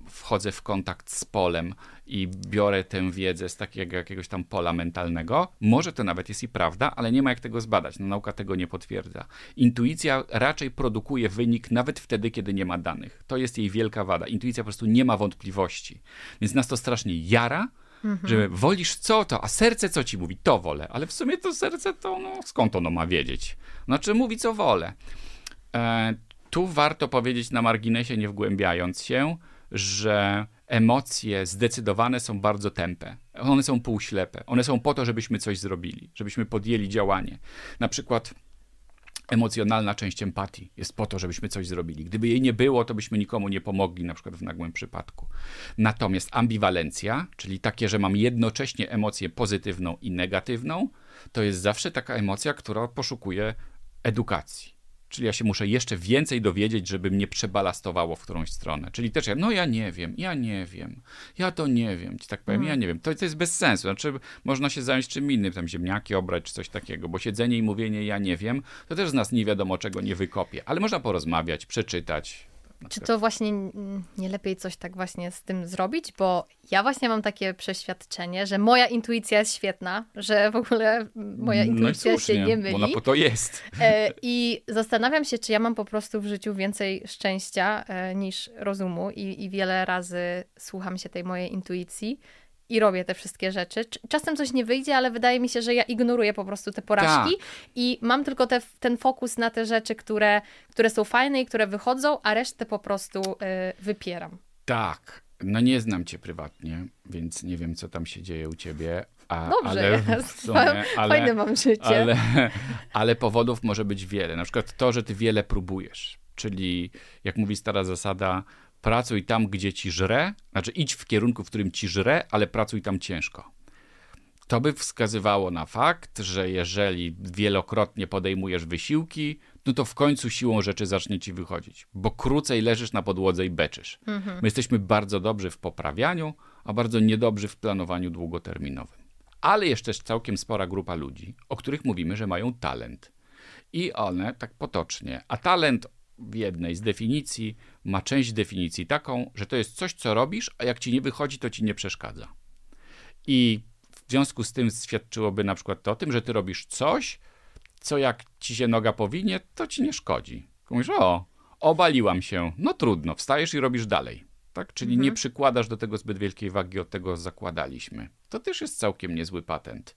wchodzę w kontakt z polem i biorę tę wiedzę z takiego jakiegoś tam pola mentalnego. Może to nawet jest i prawda, ale nie ma jak tego zbadać. No, nauka tego nie potwierdza. Intuicja raczej produkuje wynik nawet wtedy, kiedy nie ma danych. To jest jej wielka wada. Intuicja po prostu nie ma wątpliwości. Więc nas to strasznie jara, Mhm. Że wolisz co to, a serce co ci mówi? To wolę. Ale w sumie to serce to, no, skąd ono ma wiedzieć? Znaczy mówi co wolę. E, tu warto powiedzieć na marginesie, nie wgłębiając się, że emocje zdecydowane są bardzo tępe. One są półślepe. One są po to, żebyśmy coś zrobili, żebyśmy podjęli działanie. Na przykład emocjonalna część empatii jest po to, żebyśmy coś zrobili. Gdyby jej nie było, to byśmy nikomu nie pomogli, na przykład w nagłym przypadku. Natomiast ambiwalencja, czyli takie, że mam jednocześnie emocję pozytywną i negatywną, to jest zawsze taka emocja, która poszukuje edukacji. Czyli ja się muszę jeszcze więcej dowiedzieć, żeby mnie przebalastowało w którąś stronę. Czyli też ja, no ja nie wiem, ja nie wiem, ja to nie wiem, ci tak powiem, ja mhm. nie wiem. To, to jest bez sensu. Znaczy, można się zająć czym innym, tam ziemniaki obrać czy coś takiego, bo siedzenie i mówienie ja nie wiem, to też z nas nie wiadomo czego nie wykopie. Ale można porozmawiać, przeczytać, czy to właśnie nie lepiej coś tak właśnie z tym zrobić? Bo ja właśnie mam takie przeświadczenie, że moja intuicja jest świetna, że w ogóle moja no intuicja no słusznie, się nie myli. Ona po to jest. E, I zastanawiam się, czy ja mam po prostu w życiu więcej szczęścia e, niż rozumu i, i wiele razy słucham się tej mojej intuicji i robię te wszystkie rzeczy. Czasem coś nie wyjdzie, ale wydaje mi się, że ja ignoruję po prostu te porażki tak. i mam tylko te, ten fokus na te rzeczy, które, które są fajne i które wychodzą, a resztę po prostu y, wypieram. Tak. No nie znam cię prywatnie, więc nie wiem, co tam się dzieje u ciebie. A, Dobrze ale, jest. Sumie, ale, Fajne mam życie. Ale, ale powodów może być wiele. Na przykład to, że ty wiele próbujesz. Czyli, jak mówi stara zasada, Pracuj tam, gdzie ci żre, znaczy idź w kierunku, w którym ci żre, ale pracuj tam ciężko. To by wskazywało na fakt, że jeżeli wielokrotnie podejmujesz wysiłki, no to w końcu siłą rzeczy zacznie ci wychodzić, bo krócej leżysz na podłodze i beczysz. Mhm. My jesteśmy bardzo dobrzy w poprawianiu, a bardzo niedobrzy w planowaniu długoterminowym. Ale jest też całkiem spora grupa ludzi, o których mówimy, że mają talent. I one tak potocznie, a talent w jednej z definicji ma część definicji taką, że to jest coś, co robisz, a jak ci nie wychodzi, to ci nie przeszkadza. I w związku z tym świadczyłoby na przykład to o tym, że ty robisz coś, co jak ci się noga powinie, to ci nie szkodzi. Mówisz, o, obaliłam się, no trudno, wstajesz i robisz dalej tak? Czyli mhm. nie przykładasz do tego zbyt wielkiej wagi, od tego zakładaliśmy. To też jest całkiem niezły patent.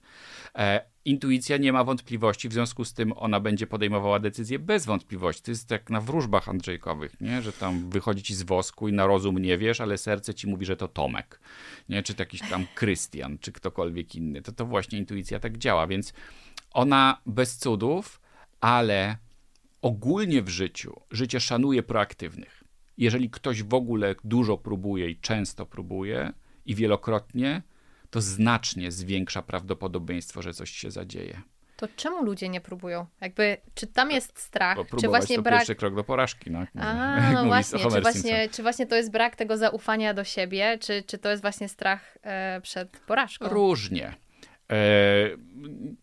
E, intuicja nie ma wątpliwości, w związku z tym ona będzie podejmowała decyzję bez wątpliwości. To jest jak na wróżbach Andrzejkowych, nie? że tam wychodzi ci z wosku i na rozum nie wiesz, ale serce ci mówi, że to Tomek, nie? czy to jakiś tam Krystian, czy ktokolwiek inny. To, to właśnie intuicja tak działa, więc ona bez cudów, ale ogólnie w życiu, życie szanuje proaktywnych jeżeli ktoś w ogóle dużo próbuje i często próbuje i wielokrotnie, to znacznie zwiększa prawdopodobieństwo, że coś się zadzieje. To czemu ludzie nie próbują? Jakby, czy tam tak, jest strach? Bo czy właśnie to brak... pierwszy krok do porażki. No, A, no właśnie, czy właśnie, czy właśnie to jest brak tego zaufania do siebie, czy, czy to jest właśnie strach e, przed porażką? Różnie. E,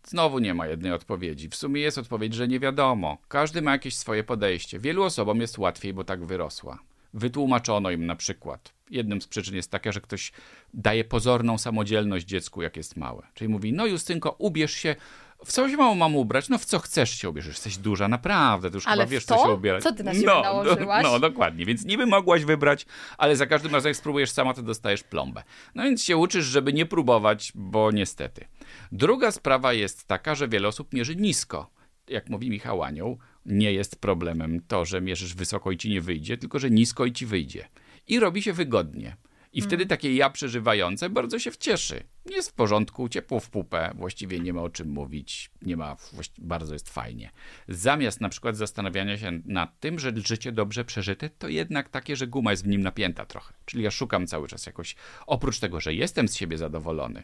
znowu nie ma jednej odpowiedzi. W sumie jest odpowiedź, że nie wiadomo. Każdy ma jakieś swoje podejście. Wielu osobom jest łatwiej, bo tak wyrosła. Wytłumaczono im na przykład. Jednym z przyczyn jest taka, że ktoś daje pozorną samodzielność dziecku, jak jest małe. Czyli mówi: No, Justynko, ubierz się, w co się mam ubrać? No w co chcesz się ubierzesz? Jesteś duża, naprawdę, ty już ale chyba wiesz, co się ubierać. co ty na no, siebie no, nałożyłaś? No, no, dokładnie, więc niby mogłaś wybrać, ale za każdym razem jak spróbujesz sama, to dostajesz plombę. No więc się uczysz, żeby nie próbować, bo niestety. Druga sprawa jest taka, że wiele osób mierzy nisko. Jak mówi Michał Anioł, nie jest problemem to, że mierzysz wysoko i ci nie wyjdzie, tylko że nisko i ci wyjdzie. I robi się wygodnie. I wtedy mm. takie ja przeżywające bardzo się cieszy, jest w porządku, ciepło w pupę, właściwie nie ma o czym mówić, nie ma, bardzo jest fajnie. Zamiast na przykład zastanawiania się nad tym, że życie dobrze przeżyte, to jednak takie, że guma jest w nim napięta trochę. Czyli ja szukam cały czas jakoś, oprócz tego, że jestem z siebie zadowolony,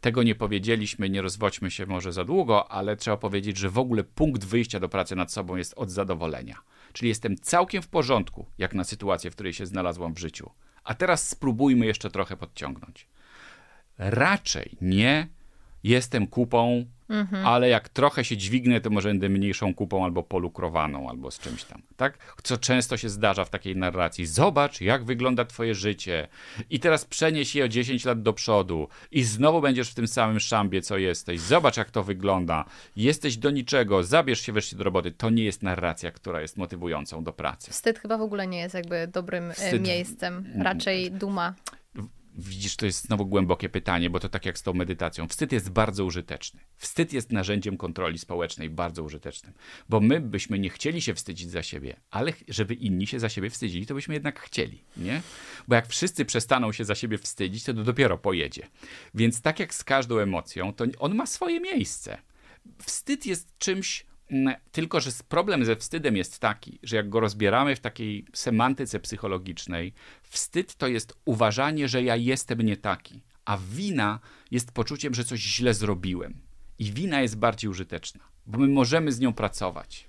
tego nie powiedzieliśmy, nie rozwodźmy się może za długo, ale trzeba powiedzieć, że w ogóle punkt wyjścia do pracy nad sobą jest od zadowolenia. Czyli jestem całkiem w porządku, jak na sytuację, w której się znalazłam w życiu. A teraz spróbujmy jeszcze trochę podciągnąć raczej nie jestem kupą, mhm. ale jak trochę się dźwignę, to może będę mniejszą kupą albo polukrowaną, albo z czymś tam. Tak? Co często się zdarza w takiej narracji. Zobacz, jak wygląda twoje życie i teraz przenieś je o 10 lat do przodu i znowu będziesz w tym samym szambie, co jesteś. Zobacz, jak to wygląda. Jesteś do niczego, zabierz się wreszcie do roboty. To nie jest narracja, która jest motywującą do pracy. Wstyd chyba w ogóle nie jest jakby dobrym e, Wstyd. miejscem. Mm, raczej mm. duma. Widzisz, to jest znowu głębokie pytanie, bo to tak jak z tą medytacją. Wstyd jest bardzo użyteczny. Wstyd jest narzędziem kontroli społecznej, bardzo użytecznym. Bo my byśmy nie chcieli się wstydzić za siebie, ale żeby inni się za siebie wstydzili, to byśmy jednak chcieli, nie? Bo jak wszyscy przestaną się za siebie wstydzić, to, to dopiero pojedzie. Więc tak jak z każdą emocją, to on ma swoje miejsce. Wstyd jest czymś Mm, tylko, że problem ze wstydem jest taki, że jak go rozbieramy w takiej semantyce psychologicznej, wstyd to jest uważanie, że ja jestem nie taki, a wina jest poczuciem, że coś źle zrobiłem. I wina jest bardziej użyteczna, bo my możemy z nią pracować.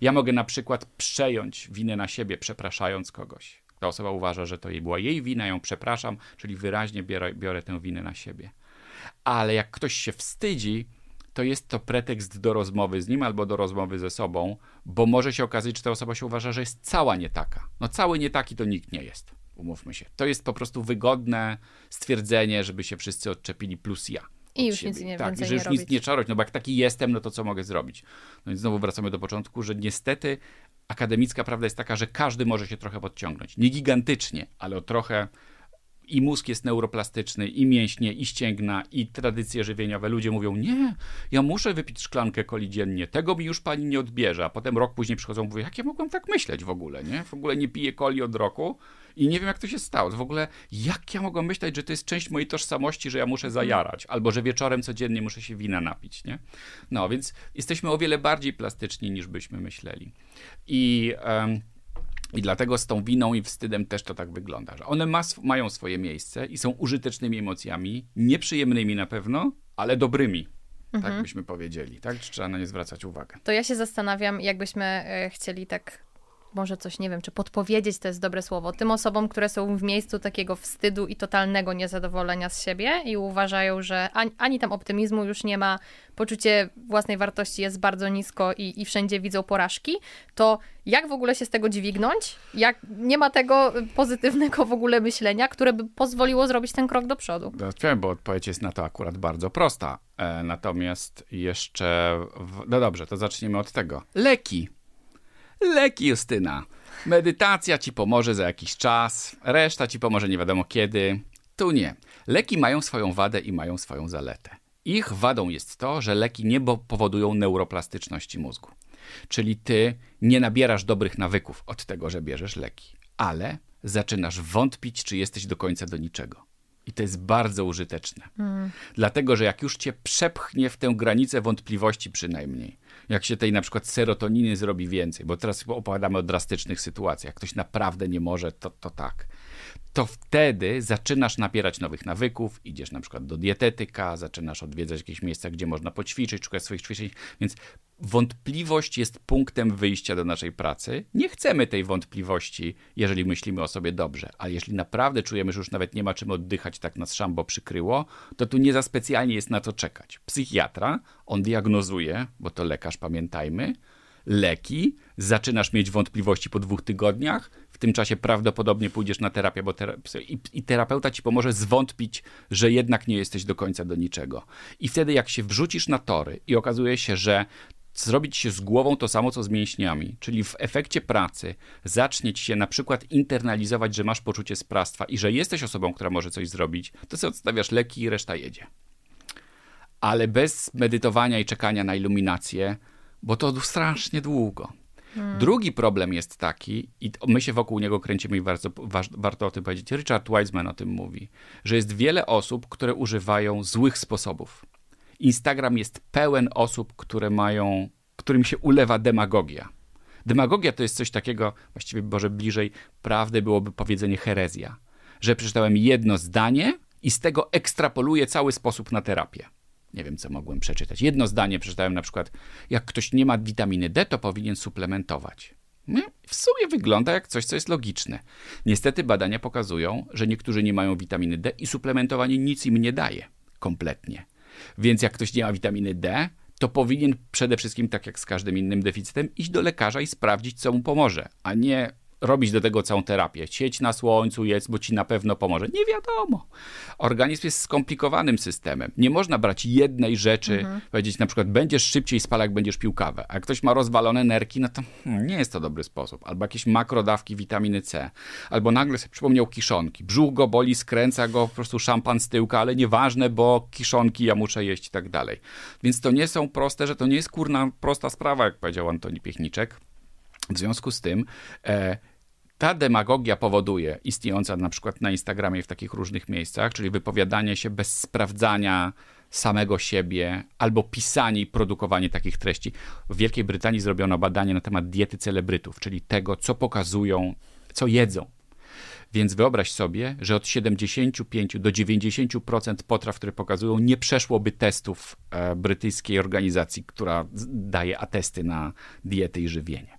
Ja mogę na przykład przejąć winę na siebie, przepraszając kogoś. Ta osoba uważa, że to jej była jej wina, ją przepraszam, czyli wyraźnie biorę, biorę tę winę na siebie. Ale jak ktoś się wstydzi, to jest to pretekst do rozmowy z nim albo do rozmowy ze sobą, bo może się okazać, że ta osoba się uważa, że jest cała nie taka. No cały nie taki to nikt nie jest. Umówmy się. To jest po prostu wygodne stwierdzenie, żeby się wszyscy odczepili plus ja. I już siebie. nic nie Tak, i że już nie nic robić. nie trzeba no bo jak taki jestem, no to co mogę zrobić? No i znowu wracamy do początku, że niestety akademicka prawda jest taka, że każdy może się trochę podciągnąć. Nie gigantycznie, ale o trochę i mózg jest neuroplastyczny, i mięśnie, i ścięgna, i tradycje żywieniowe. Ludzie mówią, nie, ja muszę wypić szklankę koli dziennie, tego mi już pani nie odbierze. A potem rok później przychodzą i mówią, jak ja mogłem tak myśleć w ogóle, nie? W ogóle nie piję koli od roku i nie wiem, jak to się stało. W ogóle, jak ja mogłam myśleć, że to jest część mojej tożsamości, że ja muszę zajarać, albo że wieczorem codziennie muszę się wina napić, nie? No, więc jesteśmy o wiele bardziej plastyczni, niż byśmy myśleli. I... Um, i dlatego z tą winą i wstydem też to tak wygląda, że one ma, mają swoje miejsce i są użytecznymi emocjami, nieprzyjemnymi na pewno, ale dobrymi. Tak mhm. byśmy powiedzieli, tak? Czy trzeba na nie zwracać uwagę? To ja się zastanawiam, jakbyśmy e, chcieli tak może coś, nie wiem, czy podpowiedzieć to jest dobre słowo, tym osobom, które są w miejscu takiego wstydu i totalnego niezadowolenia z siebie i uważają, że ani, ani tam optymizmu już nie ma, poczucie własnej wartości jest bardzo nisko i, i wszędzie widzą porażki, to jak w ogóle się z tego dźwignąć, jak nie ma tego pozytywnego w ogóle myślenia, które by pozwoliło zrobić ten krok do przodu? Wiem, bo odpowiedź jest na to akurat bardzo prosta. E, natomiast jeszcze. W... No dobrze, to zacznijmy od tego. Leki. Leki Justyna. Medytacja ci pomoże za jakiś czas, reszta ci pomoże nie wiadomo kiedy. Tu nie. Leki mają swoją wadę i mają swoją zaletę. Ich wadą jest to, że leki nie powodują neuroplastyczności mózgu. Czyli ty nie nabierasz dobrych nawyków od tego, że bierzesz leki, ale zaczynasz wątpić, czy jesteś do końca do niczego. I to jest bardzo użyteczne. Mm. Dlatego, że jak już cię przepchnie w tę granicę wątpliwości przynajmniej, jak się tej na przykład serotoniny zrobi więcej, bo teraz opowiadamy o drastycznych sytuacjach. Jak Ktoś naprawdę nie może, to, to tak to wtedy zaczynasz napierać nowych nawyków, idziesz na przykład do dietetyka, zaczynasz odwiedzać jakieś miejsca, gdzie można poćwiczyć, szukać swoich ćwiczeń, więc wątpliwość jest punktem wyjścia do naszej pracy. Nie chcemy tej wątpliwości, jeżeli myślimy o sobie dobrze, a jeśli naprawdę czujemy, że już nawet nie ma czym oddychać, tak nas szambo przykryło, to tu nie za specjalnie jest na to czekać. Psychiatra, on diagnozuje, bo to lekarz, pamiętajmy, leki, zaczynasz mieć wątpliwości po dwóch tygodniach, w tym czasie prawdopodobnie pójdziesz na terapię, bo i, i terapeuta ci pomoże zwątpić, że jednak nie jesteś do końca do niczego. I wtedy jak się wrzucisz na tory i okazuje się, że zrobić się z głową to samo, co z mięśniami. Czyli w efekcie pracy zacznie ci się na przykład internalizować, że masz poczucie sprawstwa i że jesteś osobą, która może coś zrobić, to sobie odstawiasz leki i reszta jedzie. Ale bez medytowania i czekania na iluminację, bo to strasznie długo. Hmm. Drugi problem jest taki, i my się wokół niego kręcimy i bardzo, wa warto o tym powiedzieć, Richard Wiseman o tym mówi, że jest wiele osób, które używają złych sposobów. Instagram jest pełen osób, które mają, którym się ulewa demagogia. Demagogia to jest coś takiego, właściwie Boże bliżej prawdy byłoby powiedzenie herezja, że przeczytałem jedno zdanie i z tego ekstrapoluję cały sposób na terapię nie wiem, co mogłem przeczytać. Jedno zdanie przeczytałem na przykład, jak ktoś nie ma witaminy D, to powinien suplementować. W sumie wygląda jak coś, co jest logiczne. Niestety badania pokazują, że niektórzy nie mają witaminy D i suplementowanie nic im nie daje kompletnie. Więc jak ktoś nie ma witaminy D, to powinien przede wszystkim, tak jak z każdym innym deficytem, iść do lekarza i sprawdzić, co mu pomoże, a nie robić do tego całą terapię. Sieć na słońcu, jedz, bo ci na pewno pomoże. Nie wiadomo. Organizm jest skomplikowanym systemem. Nie można brać jednej rzeczy, mhm. powiedzieć na przykład będziesz szybciej spalał, jak będziesz pił kawę. A jak ktoś ma rozwalone nerki, no to hmm, nie jest to dobry sposób. Albo jakieś makrodawki witaminy C. Albo nagle sobie przypomniał kiszonki. Brzuch go boli, skręca go po prostu szampan z tyłka, ale nieważne, bo kiszonki ja muszę jeść i tak dalej. Więc to nie są proste, że to nie jest kurna prosta sprawa, jak powiedział Antoni Piechniczek w związku z tym e, ta demagogia powoduje, istniejąca na przykład na Instagramie w takich różnych miejscach, czyli wypowiadanie się bez sprawdzania samego siebie, albo pisanie i produkowanie takich treści. W Wielkiej Brytanii zrobiono badanie na temat diety celebrytów, czyli tego, co pokazują, co jedzą. Więc wyobraź sobie, że od 75 do 90% potraw, które pokazują, nie przeszłoby testów e, brytyjskiej organizacji, która daje atesty na diety i żywienie.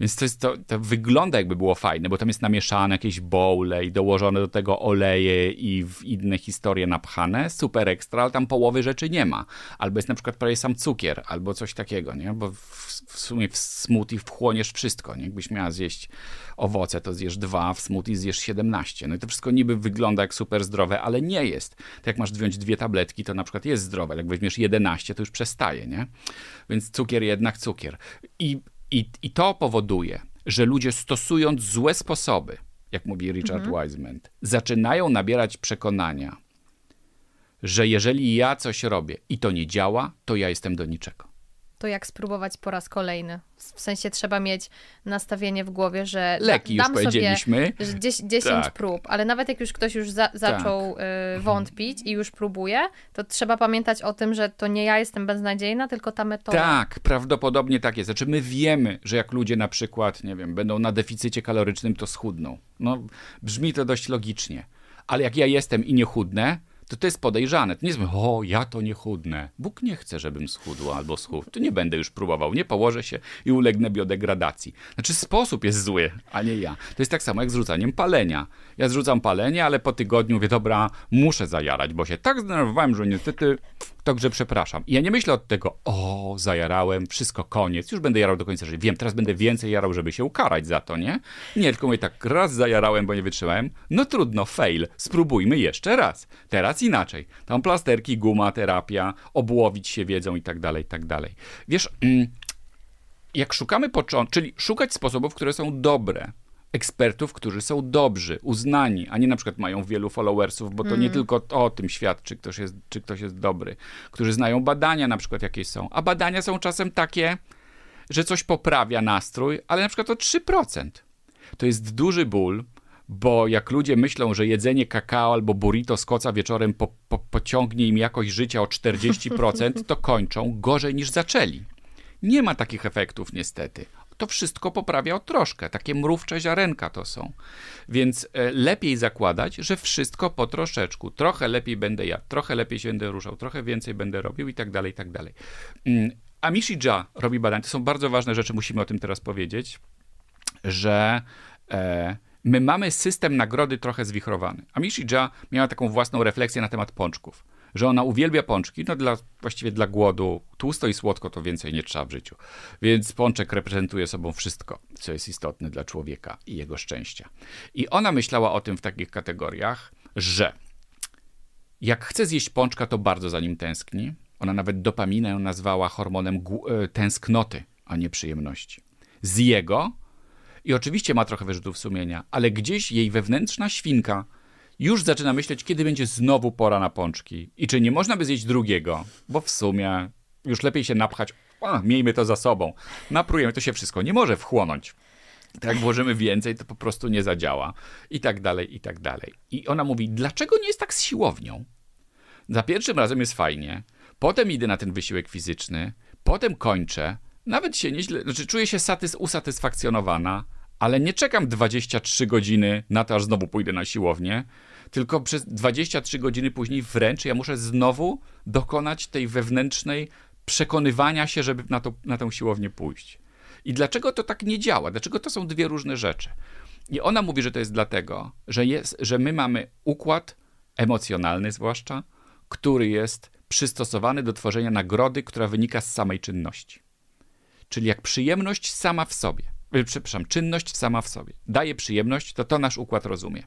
Więc to, jest, to, to wygląda jakby było fajne, bo tam jest namieszane jakieś bowle i dołożone do tego oleje i w inne historie napchane, super ekstra, ale tam połowy rzeczy nie ma. Albo jest na przykład prawie sam cukier, albo coś takiego, nie? Bo w, w sumie w smoothie wchłoniesz wszystko, nie? Jakbyś miała zjeść owoce, to zjesz dwa, w smoothie zjesz 17. No i to wszystko niby wygląda jak super zdrowe, ale nie jest. Tak jak masz wziąć dwie tabletki, to na przykład jest zdrowe, ale jak weźmiesz 11, to już przestaje, nie? Więc cukier jednak cukier. I i, I to powoduje, że ludzie stosując złe sposoby, jak mówi Richard mhm. Wiseman, zaczynają nabierać przekonania, że jeżeli ja coś robię i to nie działa, to ja jestem do niczego to jak spróbować po raz kolejny. W sensie trzeba mieć nastawienie w głowie, że leki da, dam już powiedzieliśmy. Sobie 10, 10 tak. prób, ale nawet jak już ktoś już za, tak. zaczął tak. y, wątpić i już próbuje, to trzeba pamiętać o tym, że to nie ja jestem beznadziejna, tylko ta metoda. Tak, prawdopodobnie tak jest. Znaczy my wiemy, że jak ludzie na przykład, nie wiem, będą na deficycie kalorycznym, to schudną. No, brzmi to dość logicznie. Ale jak ja jestem i nie chudnę, to to jest podejrzane. To nie jest, o, ja to nie chudnę. Bóg nie chce, żebym schudła albo schudł. To nie będę już próbował, nie położę się i ulegnę biodegradacji. Znaczy sposób jest zły, a nie ja. To jest tak samo jak zrzucaniem palenia. Ja zrzucam palenie, ale po tygodniu mówię, dobra, muszę zajarać, bo się tak zdenerwowałem, że niestety Także przepraszam. I ja nie myślę od tego, o, zajarałem, wszystko koniec, już będę jarał do końca życia. Wiem, teraz będę więcej jarał, żeby się ukarać za to, nie? Nie, tylko mówię tak, raz zajarałem, bo nie wytrzymałem. No trudno, fail, spróbujmy jeszcze raz. Teraz inaczej. Tam plasterki, guma, terapia, obłowić się wiedzą i tak dalej, i tak dalej. Wiesz, mm, jak szukamy początku, czyli szukać sposobów, które są dobre, ekspertów, którzy są dobrzy, uznani, a nie na przykład mają wielu followersów, bo to mm. nie tylko o tym świadczy, ktoś jest, czy ktoś jest dobry, którzy znają badania na przykład jakie są, a badania są czasem takie, że coś poprawia nastrój, ale na przykład o 3%. To jest duży ból, bo jak ludzie myślą, że jedzenie kakao albo burrito z koca wieczorem po, po, pociągnie im jakość życia o 40%, to kończą gorzej niż zaczęli. Nie ma takich efektów niestety to wszystko poprawia o troszkę. Takie mrówcze ziarenka to są. Więc e, lepiej zakładać, że wszystko po troszeczku. Trochę lepiej będę jadł, trochę lepiej się będę ruszał, trochę więcej będę robił i tak dalej, i tak dalej. Mm, Amishi Ja robi badania. To są bardzo ważne rzeczy, musimy o tym teraz powiedzieć, że e, my mamy system nagrody trochę zwichrowany. Amishi Ja miała taką własną refleksję na temat pączków że ona uwielbia pączki, no dla, właściwie dla głodu, tłusto i słodko to więcej nie trzeba w życiu. Więc pączek reprezentuje sobą wszystko, co jest istotne dla człowieka i jego szczęścia. I ona myślała o tym w takich kategoriach, że jak chce zjeść pączka, to bardzo za nim tęskni. Ona nawet dopaminę nazwała hormonem e, tęsknoty, a nie przyjemności. Z jego i oczywiście ma trochę wyrzutów sumienia, ale gdzieś jej wewnętrzna świnka już zaczyna myśleć, kiedy będzie znowu pora na pączki i czy nie można by zjeść drugiego, bo w sumie już lepiej się napchać, o, miejmy to za sobą, naprujemy, to się wszystko nie może wchłonąć. Tak włożymy więcej, to po prostu nie zadziała. I tak dalej, i tak dalej. I ona mówi, dlaczego nie jest tak z siłownią? Za pierwszym razem jest fajnie, potem idę na ten wysiłek fizyczny, potem kończę, nawet się nieźle, znaczy czuję się satys, usatysfakcjonowana, ale nie czekam 23 godziny na to, aż znowu pójdę na siłownię, tylko przez 23 godziny później wręcz ja muszę znowu dokonać tej wewnętrznej przekonywania się, żeby na, to, na tą siłownię pójść. I dlaczego to tak nie działa? Dlaczego to są dwie różne rzeczy? I ona mówi, że to jest dlatego, że, jest, że my mamy układ emocjonalny, zwłaszcza, który jest przystosowany do tworzenia nagrody, która wynika z samej czynności. Czyli jak przyjemność sama w sobie Y, przepraszam, czynność sama w sobie daje przyjemność, to to nasz układ rozumie.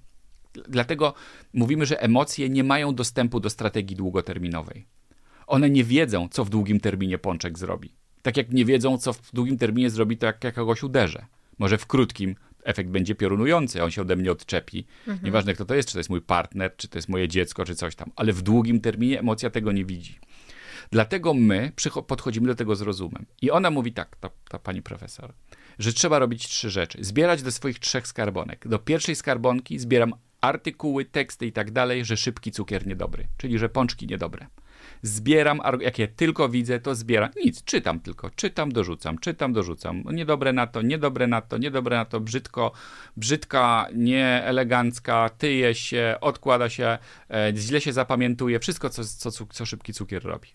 Dlatego mówimy, że emocje nie mają dostępu do strategii długoterminowej. One nie wiedzą, co w długim terminie pączek zrobi. Tak jak nie wiedzą, co w długim terminie zrobi, to jak, jak kogoś uderzę. Może w krótkim efekt będzie piorunujący, on się ode mnie odczepi. Mhm. Nieważne, kto to jest, czy to jest mój partner, czy to jest moje dziecko, czy coś tam, ale w długim terminie emocja tego nie widzi. Dlatego my podchodzimy do tego z rozumem. I ona mówi tak, ta, ta pani profesor, że trzeba robić trzy rzeczy. Zbierać do swoich trzech skarbonek. Do pierwszej skarbonki zbieram artykuły, teksty i tak dalej, że szybki cukier niedobry, czyli że pączki niedobre. Zbieram, jak je tylko widzę, to zbieram. Nic, czytam tylko, czytam, dorzucam, czytam, dorzucam. No, niedobre na to, niedobre na to, niedobre na to, brzydko, brzydka, nieelegancka, tyje się, odkłada się, e, źle się zapamiętuje, wszystko, co, co, co szybki cukier robi.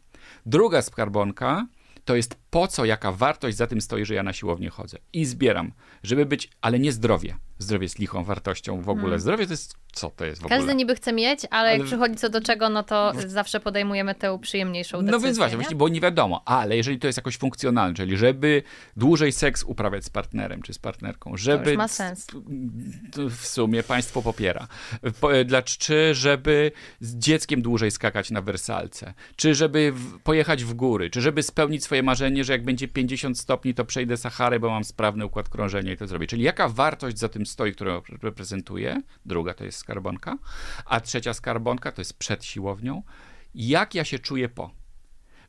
Druga skarbonka to jest po co, jaka wartość za tym stoi, że ja na siłownię chodzę. I zbieram, żeby być, ale nie zdrowie. Zdrowie jest lichą wartością w ogóle. Hmm. Zdrowie to jest, co to jest w ogóle? Każdy niby chce mieć, ale, ale... jak przychodzi co do czego, no to w... No. zawsze podejmujemy tę przyjemniejszą decyzję. No więc właśnie, właśnie, bo nie wiadomo, ale jeżeli to jest jakoś funkcjonalne, czyli żeby dłużej seks uprawiać z partnerem czy z partnerką, żeby... To już ma sens. W sumie państwo popiera. czy żeby z dzieckiem dłużej skakać na wersalce, czy żeby pojechać w góry, czy żeby spełnić swoje marzenie, że jak będzie 50 stopni, to przejdę Sahary, bo mam sprawny układ krążenia i to zrobię. Czyli jaka wartość za tym stoi, którą reprezentuję? Druga to jest skarbonka, a trzecia skarbonka to jest przed siłownią. Jak ja się czuję po?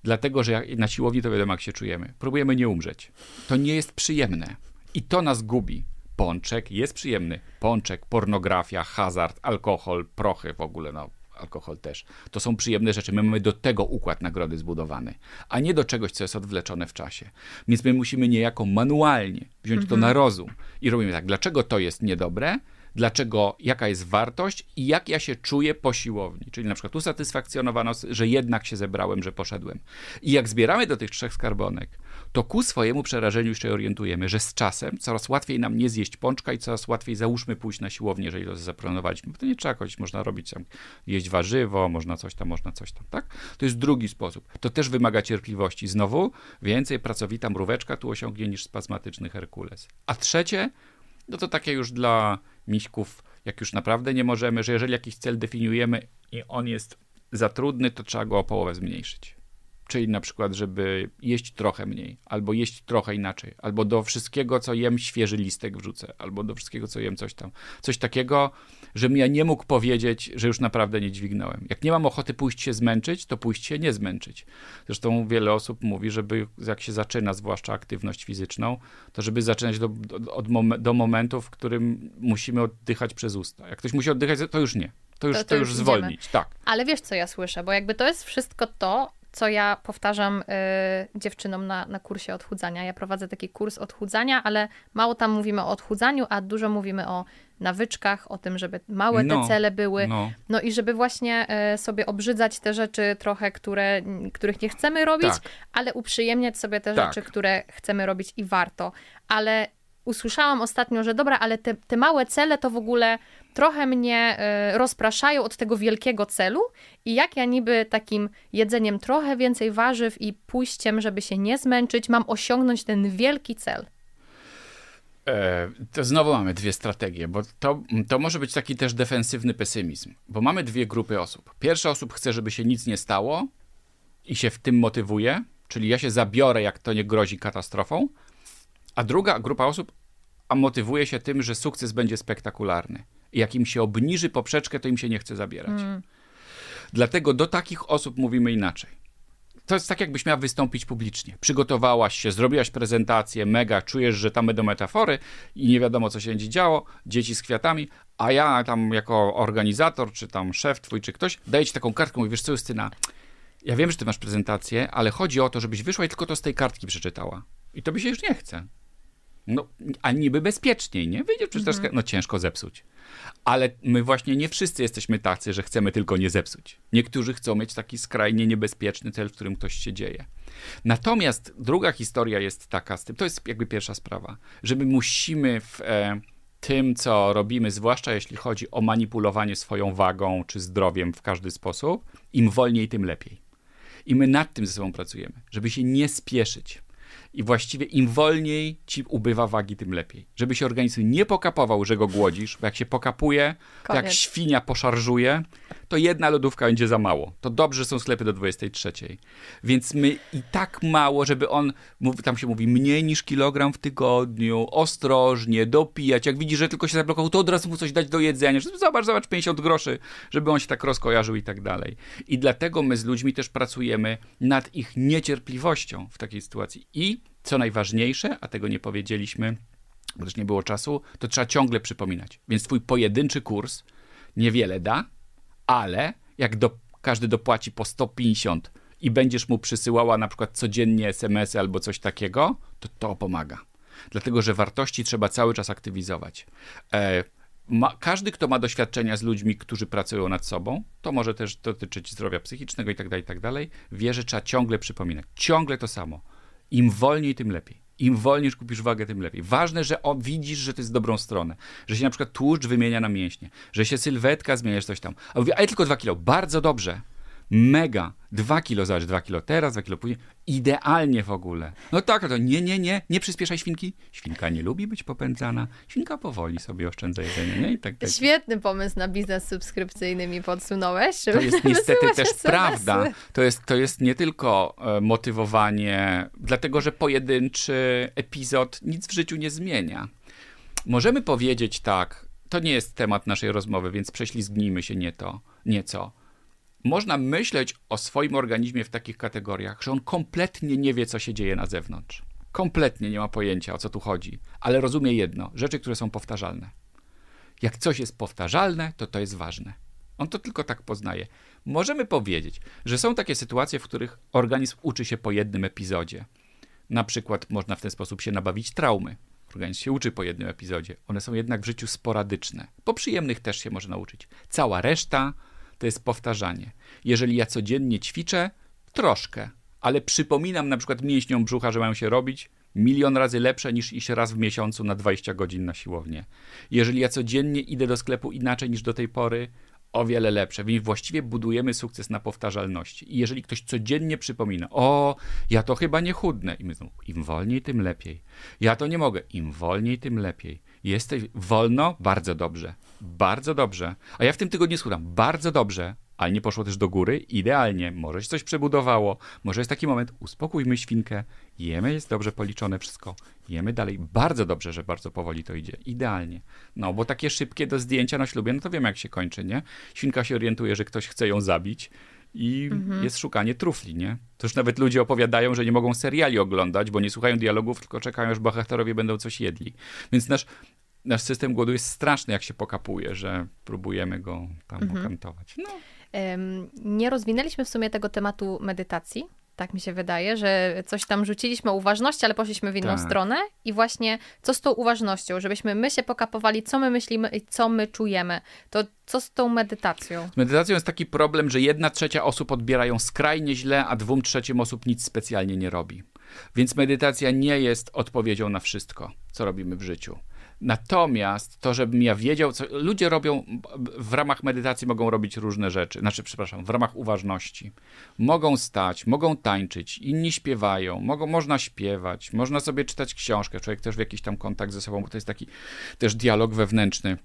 Dlatego, że jak, na siłowni to wiadomo, jak się czujemy. Próbujemy nie umrzeć. To nie jest przyjemne. I to nas gubi. Pączek jest przyjemny. Pączek, pornografia, hazard, alkohol, prochy w ogóle, no alkohol też. To są przyjemne rzeczy. My mamy do tego układ nagrody zbudowany, a nie do czegoś, co jest odwleczone w czasie. Więc my musimy niejako manualnie wziąć mhm. to na mhm. rozum i robimy tak, dlaczego to jest niedobre, dlaczego, jaka jest wartość i jak ja się czuję po siłowni. Czyli na przykład usatysfakcjonowano, że jednak się zebrałem, że poszedłem. I jak zbieramy do tych trzech skarbonek, to ku swojemu przerażeniu się orientujemy, że z czasem coraz łatwiej nam nie zjeść pączka i coraz łatwiej załóżmy pójść na siłownię, jeżeli to zaplanowaliśmy. Bo to nie trzeba chodzić, można robić tam, jeść warzywo, można coś tam, można coś tam, tak? To jest drugi sposób. To też wymaga cierpliwości. Znowu więcej pracowita mróweczka tu osiągnie niż spazmatyczny Herkules. A trzecie, no to takie już dla miśków, jak już naprawdę nie możemy, że jeżeli jakiś cel definiujemy i on jest za trudny, to trzeba go o połowę zmniejszyć. Czyli na przykład, żeby jeść trochę mniej, albo jeść trochę inaczej, albo do wszystkiego, co jem, świeży listek wrzucę, albo do wszystkiego, co jem, coś tam. Coś takiego, żebym ja nie mógł powiedzieć, że już naprawdę nie dźwignąłem. Jak nie mam ochoty pójść się zmęczyć, to pójść się nie zmęczyć. Zresztą wiele osób mówi, żeby jak się zaczyna, zwłaszcza aktywność fizyczną, to żeby zaczynać do, do, mom do momentu, w którym musimy oddychać przez usta. Jak ktoś musi oddychać, to już nie. To już, to, to, to już zwolnić, tak. Ale wiesz, co ja słyszę, bo jakby to jest wszystko to, co ja powtarzam y, dziewczynom na, na kursie odchudzania. Ja prowadzę taki kurs odchudzania, ale mało tam mówimy o odchudzaniu, a dużo mówimy o nawyczkach, o tym, żeby małe te no, cele były. No. no. i żeby właśnie y, sobie obrzydzać te rzeczy trochę, które, których nie chcemy robić, tak. ale uprzyjemniać sobie te tak. rzeczy, które chcemy robić i warto. Ale usłyszałam ostatnio, że dobra, ale te, te małe cele to w ogóle trochę mnie e, rozpraszają od tego wielkiego celu i jak ja niby takim jedzeniem trochę więcej warzyw i pójściem, żeby się nie zmęczyć, mam osiągnąć ten wielki cel. E, to znowu mamy dwie strategie, bo to, to może być taki też defensywny pesymizm, bo mamy dwie grupy osób. Pierwsza osób chce, żeby się nic nie stało i się w tym motywuje, czyli ja się zabiorę, jak to nie grozi katastrofą, a druga grupa osób a motywuje się tym, że sukces będzie spektakularny. Jak im się obniży poprzeczkę, to im się nie chce zabierać. Hmm. Dlatego do takich osób mówimy inaczej. To jest tak, jakbyś miała wystąpić publicznie. Przygotowałaś się, zrobiłaś prezentację, mega, czujesz, że tam będą metafory i nie wiadomo, co się będzie działo, dzieci z kwiatami, a ja tam jako organizator, czy tam szef twój, czy ktoś, daję ci taką kartkę, i wiesz co, Justyna, ja wiem, że ty masz prezentację, ale chodzi o to, żebyś wyszła i tylko to z tej kartki przeczytała. I to by się już nie chce no, a niby bezpieczniej, nie? Wyjdzie przecież mhm. troszkę, no ciężko zepsuć. Ale my właśnie nie wszyscy jesteśmy tacy, że chcemy tylko nie zepsuć. Niektórzy chcą mieć taki skrajnie niebezpieczny cel, w którym ktoś się dzieje. Natomiast druga historia jest taka z tym, to jest jakby pierwsza sprawa, że my musimy w e, tym, co robimy, zwłaszcza jeśli chodzi o manipulowanie swoją wagą czy zdrowiem w każdy sposób, im wolniej, tym lepiej. I my nad tym ze sobą pracujemy, żeby się nie spieszyć i właściwie im wolniej ci ubywa wagi, tym lepiej. Żeby się organizm nie pokapował, że go głodzisz, bo jak się pokapuje, Koniec. to jak świnia poszarżuje, to jedna lodówka będzie za mało. To dobrze, że są sklepy do 23. Więc my i tak mało, żeby on, tam się mówi, mniej niż kilogram w tygodniu, ostrożnie, dopijać. Jak widzi, że tylko się zablokował, to od razu mu coś dać do jedzenia. Zobacz, zobacz, 50 groszy, żeby on się tak rozkojarzył i tak dalej. I dlatego my z ludźmi też pracujemy nad ich niecierpliwością w takiej sytuacji. I co najważniejsze, a tego nie powiedzieliśmy, bo też nie było czasu, to trzeba ciągle przypominać. Więc twój pojedynczy kurs niewiele da, ale jak do, każdy dopłaci po 150 i będziesz mu przysyłała na przykład codziennie SMS-y albo coś takiego, to to pomaga. Dlatego, że wartości trzeba cały czas aktywizować. E, ma, każdy, kto ma doświadczenia z ludźmi, którzy pracują nad sobą, to może też dotyczyć zdrowia psychicznego i tak dalej, i tak dalej, wie, że trzeba ciągle przypominać. Ciągle to samo. Im wolniej, tym lepiej. Im wolniej kupisz wagę, tym lepiej. Ważne, że o, widzisz, że to jest dobrą stronę. Że się na przykład tłuszcz wymienia na mięśnie. Że się sylwetka zmienia, coś tam. A mówię, ale tylko dwa kilo. Bardzo dobrze mega. dwa kilo zaś, dwa kilo teraz, dwa kilo później. Idealnie w ogóle. No tak, to nie, nie, nie, nie przyspieszaj świnki. Świnka nie lubi być popędzana. Świnka powoli sobie oszczędza jedzenie, nie? I tak, tak. Świetny pomysł na biznes subskrypcyjny mi podsunąłeś. To jest niestety też SMS-y. prawda. To jest, to jest nie tylko e, motywowanie, dlatego że pojedynczy epizod nic w życiu nie zmienia. Możemy powiedzieć tak, to nie jest temat naszej rozmowy, więc prześlizgnijmy się nie to, nieco można myśleć o swoim organizmie w takich kategoriach, że on kompletnie nie wie, co się dzieje na zewnątrz. Kompletnie nie ma pojęcia, o co tu chodzi, ale rozumie jedno: rzeczy, które są powtarzalne. Jak coś jest powtarzalne, to to jest ważne. On to tylko tak poznaje. Możemy powiedzieć, że są takie sytuacje, w których organizm uczy się po jednym epizodzie. Na przykład można w ten sposób się nabawić traumy. Organizm się uczy po jednym epizodzie. One są jednak w życiu sporadyczne. Po przyjemnych też się może nauczyć. Cała reszta to jest powtarzanie. Jeżeli ja codziennie ćwiczę, troszkę, ale przypominam na przykład mięśniom brzucha, że mają się robić, milion razy lepsze niż iść raz w miesiącu na 20 godzin na siłownię. Jeżeli ja codziennie idę do sklepu inaczej niż do tej pory, o wiele lepsze. Więc właściwie budujemy sukces na powtarzalności. I jeżeli ktoś codziennie przypomina, o, ja to chyba nie chudnę, i my znowu, im wolniej, tym lepiej. Ja to nie mogę, im wolniej, tym lepiej. Jesteś wolno, bardzo dobrze. Bardzo dobrze. A ja w tym tygodniu słucham bardzo dobrze, ale nie poszło też do góry. Idealnie. Może się coś przebudowało. Może jest taki moment, uspokójmy świnkę. Jemy, jest dobrze policzone wszystko. Jemy dalej. Bardzo dobrze, że bardzo powoli to idzie. Idealnie. No, bo takie szybkie do zdjęcia na ślubie, no to wiem jak się kończy, nie? Świnka się orientuje, że ktoś chce ją zabić i mhm. jest szukanie trufli, nie? To już nawet ludzie opowiadają, że nie mogą seriali oglądać, bo nie słuchają dialogów, tylko czekają, aż bohaterowie będą coś jedli. Więc nasz, nasz system głodu jest straszny, jak się pokapuje, że próbujemy go tam mhm. okantować. No. Nie rozwinęliśmy w sumie tego tematu medytacji, tak mi się wydaje, że coś tam rzuciliśmy uważności, ale poszliśmy w inną tak. stronę i właśnie co z tą uważnością, żebyśmy my się pokapowali, co my myślimy i co my czujemy. To co z tą medytacją? Z medytacją jest taki problem, że jedna trzecia osób odbierają skrajnie źle, a dwóm trzecim osób nic specjalnie nie robi. Więc medytacja nie jest odpowiedzią na wszystko, co robimy w życiu. Natomiast to, żebym ja wiedział, co ludzie robią, w ramach medytacji mogą robić różne rzeczy, znaczy, przepraszam, w ramach uważności. Mogą stać, mogą tańczyć, inni śpiewają, mogą, można śpiewać, można sobie czytać książkę, człowiek też w jakiś tam kontakt ze sobą, bo to jest taki też dialog wewnętrzny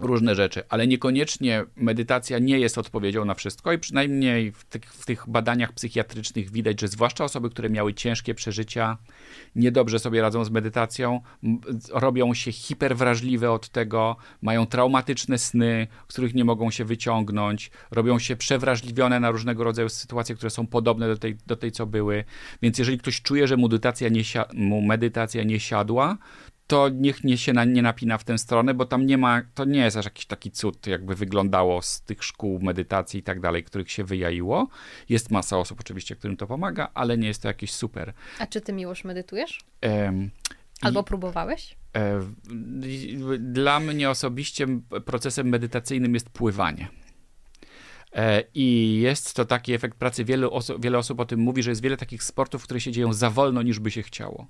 różne rzeczy, ale niekoniecznie medytacja nie jest odpowiedzią na wszystko i przynajmniej w tych, w tych, badaniach psychiatrycznych widać, że zwłaszcza osoby, które miały ciężkie przeżycia, niedobrze sobie radzą z medytacją, robią się hiperwrażliwe od tego, mają traumatyczne sny, których nie mogą się wyciągnąć, robią się przewrażliwione na różnego rodzaju sytuacje, które są podobne do tej, do tej co były. Więc jeżeli ktoś czuje, że medytacja nie, si- medytacja nie siadła, to niech nie się na, nie napina w tę stronę, bo tam nie ma, to nie jest aż jakiś taki cud, jakby wyglądało z tych szkół medytacji i tak dalej, których się wyjaiło. Jest masa osób oczywiście, którym to pomaga, ale nie jest to jakieś super. A czy ty, Miłosz, medytujesz? Albo i... próbowałeś? E, dla mnie osobiście procesem medytacyjnym jest pływanie. E, I jest to taki efekt pracy. Wielu oso wiele osób o tym mówi, że jest wiele takich sportów, które się dzieją za wolno, niż by się chciało.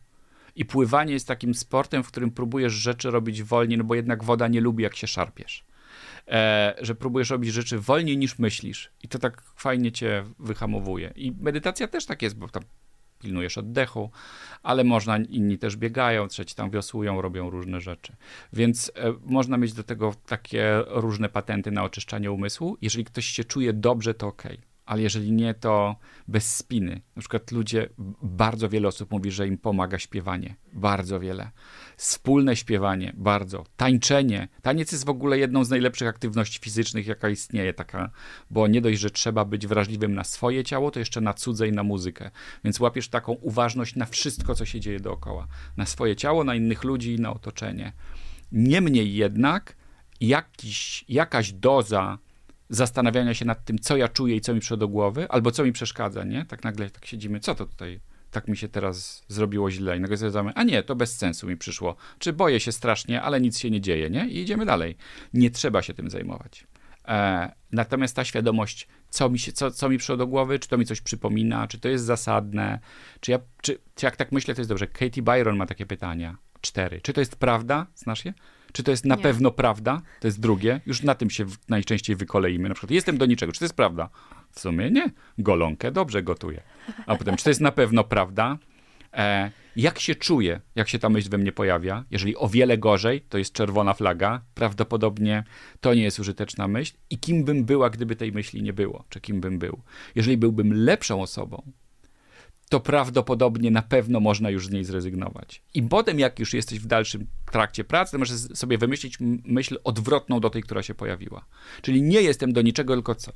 I pływanie jest takim sportem, w którym próbujesz rzeczy robić wolniej, no bo jednak woda nie lubi, jak się szarpiesz. E, że próbujesz robić rzeczy wolniej niż myślisz. I to tak fajnie cię wyhamowuje. I medytacja też tak jest, bo tam pilnujesz oddechu, ale można, inni też biegają, trzeci tam wiosłują, robią różne rzeczy. Więc e, można mieć do tego takie różne patenty na oczyszczanie umysłu. Jeżeli ktoś się czuje dobrze, to ok ale jeżeli nie, to bez spiny. Na przykład ludzie, bardzo wiele osób mówi, że im pomaga śpiewanie. Bardzo wiele. Wspólne śpiewanie, bardzo. Tańczenie. Taniec jest w ogóle jedną z najlepszych aktywności fizycznych, jaka istnieje, taka, bo nie dość, że trzeba być wrażliwym na swoje ciało, to jeszcze na cudze i na muzykę. Więc łapiesz taką uważność na wszystko, co się dzieje dookoła. Na swoje ciało, na innych ludzi i na otoczenie. Niemniej jednak jakiś, jakaś doza zastanawiania się nad tym, co ja czuję i co mi przyszło do głowy, albo co mi przeszkadza, nie? Tak nagle tak siedzimy, co to tutaj, tak mi się teraz zrobiło źle i nagle zwiedzamy, a nie, to bez sensu mi przyszło, czy boję się strasznie, ale nic się nie dzieje, nie? I idziemy dalej. Nie trzeba się tym zajmować. E, natomiast ta świadomość, co mi, się, co, co mi przyszło do głowy, czy to mi coś przypomina, czy to jest zasadne, czy ja, czy, czy jak tak myślę, to jest dobrze. Katie Byron ma takie pytania, cztery. Czy to jest prawda? Znasz je? Czy to jest na nie. pewno prawda? To jest drugie. Już na tym się najczęściej wykoleimy. Na przykład jestem do niczego. Czy to jest prawda? W sumie nie. Golonkę dobrze gotuję. A potem, czy to jest na pewno prawda? E, jak się czuję, jak się ta myśl we mnie pojawia? Jeżeli o wiele gorzej, to jest czerwona flaga. Prawdopodobnie to nie jest użyteczna myśl. I kim bym była, gdyby tej myśli nie było? Czy kim bym był? Jeżeli byłbym lepszą osobą, to prawdopodobnie na pewno można już z niej zrezygnować. I potem, jak już jesteś w dalszym trakcie pracy, możesz sobie wymyślić myśl odwrotną do tej, która się pojawiła. Czyli nie jestem do niczego, tylko co?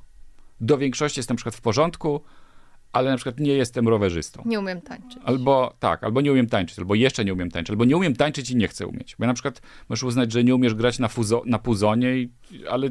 Do większości jestem na przykład w porządku, ale na przykład nie jestem rowerzystą. Nie umiem tańczyć. Albo tak, albo nie umiem tańczyć, albo jeszcze nie umiem tańczyć, albo nie umiem tańczyć i nie chcę umieć. Bo ja na przykład możesz uznać, że nie umiesz grać na, fuzo, na puzonie, i, ale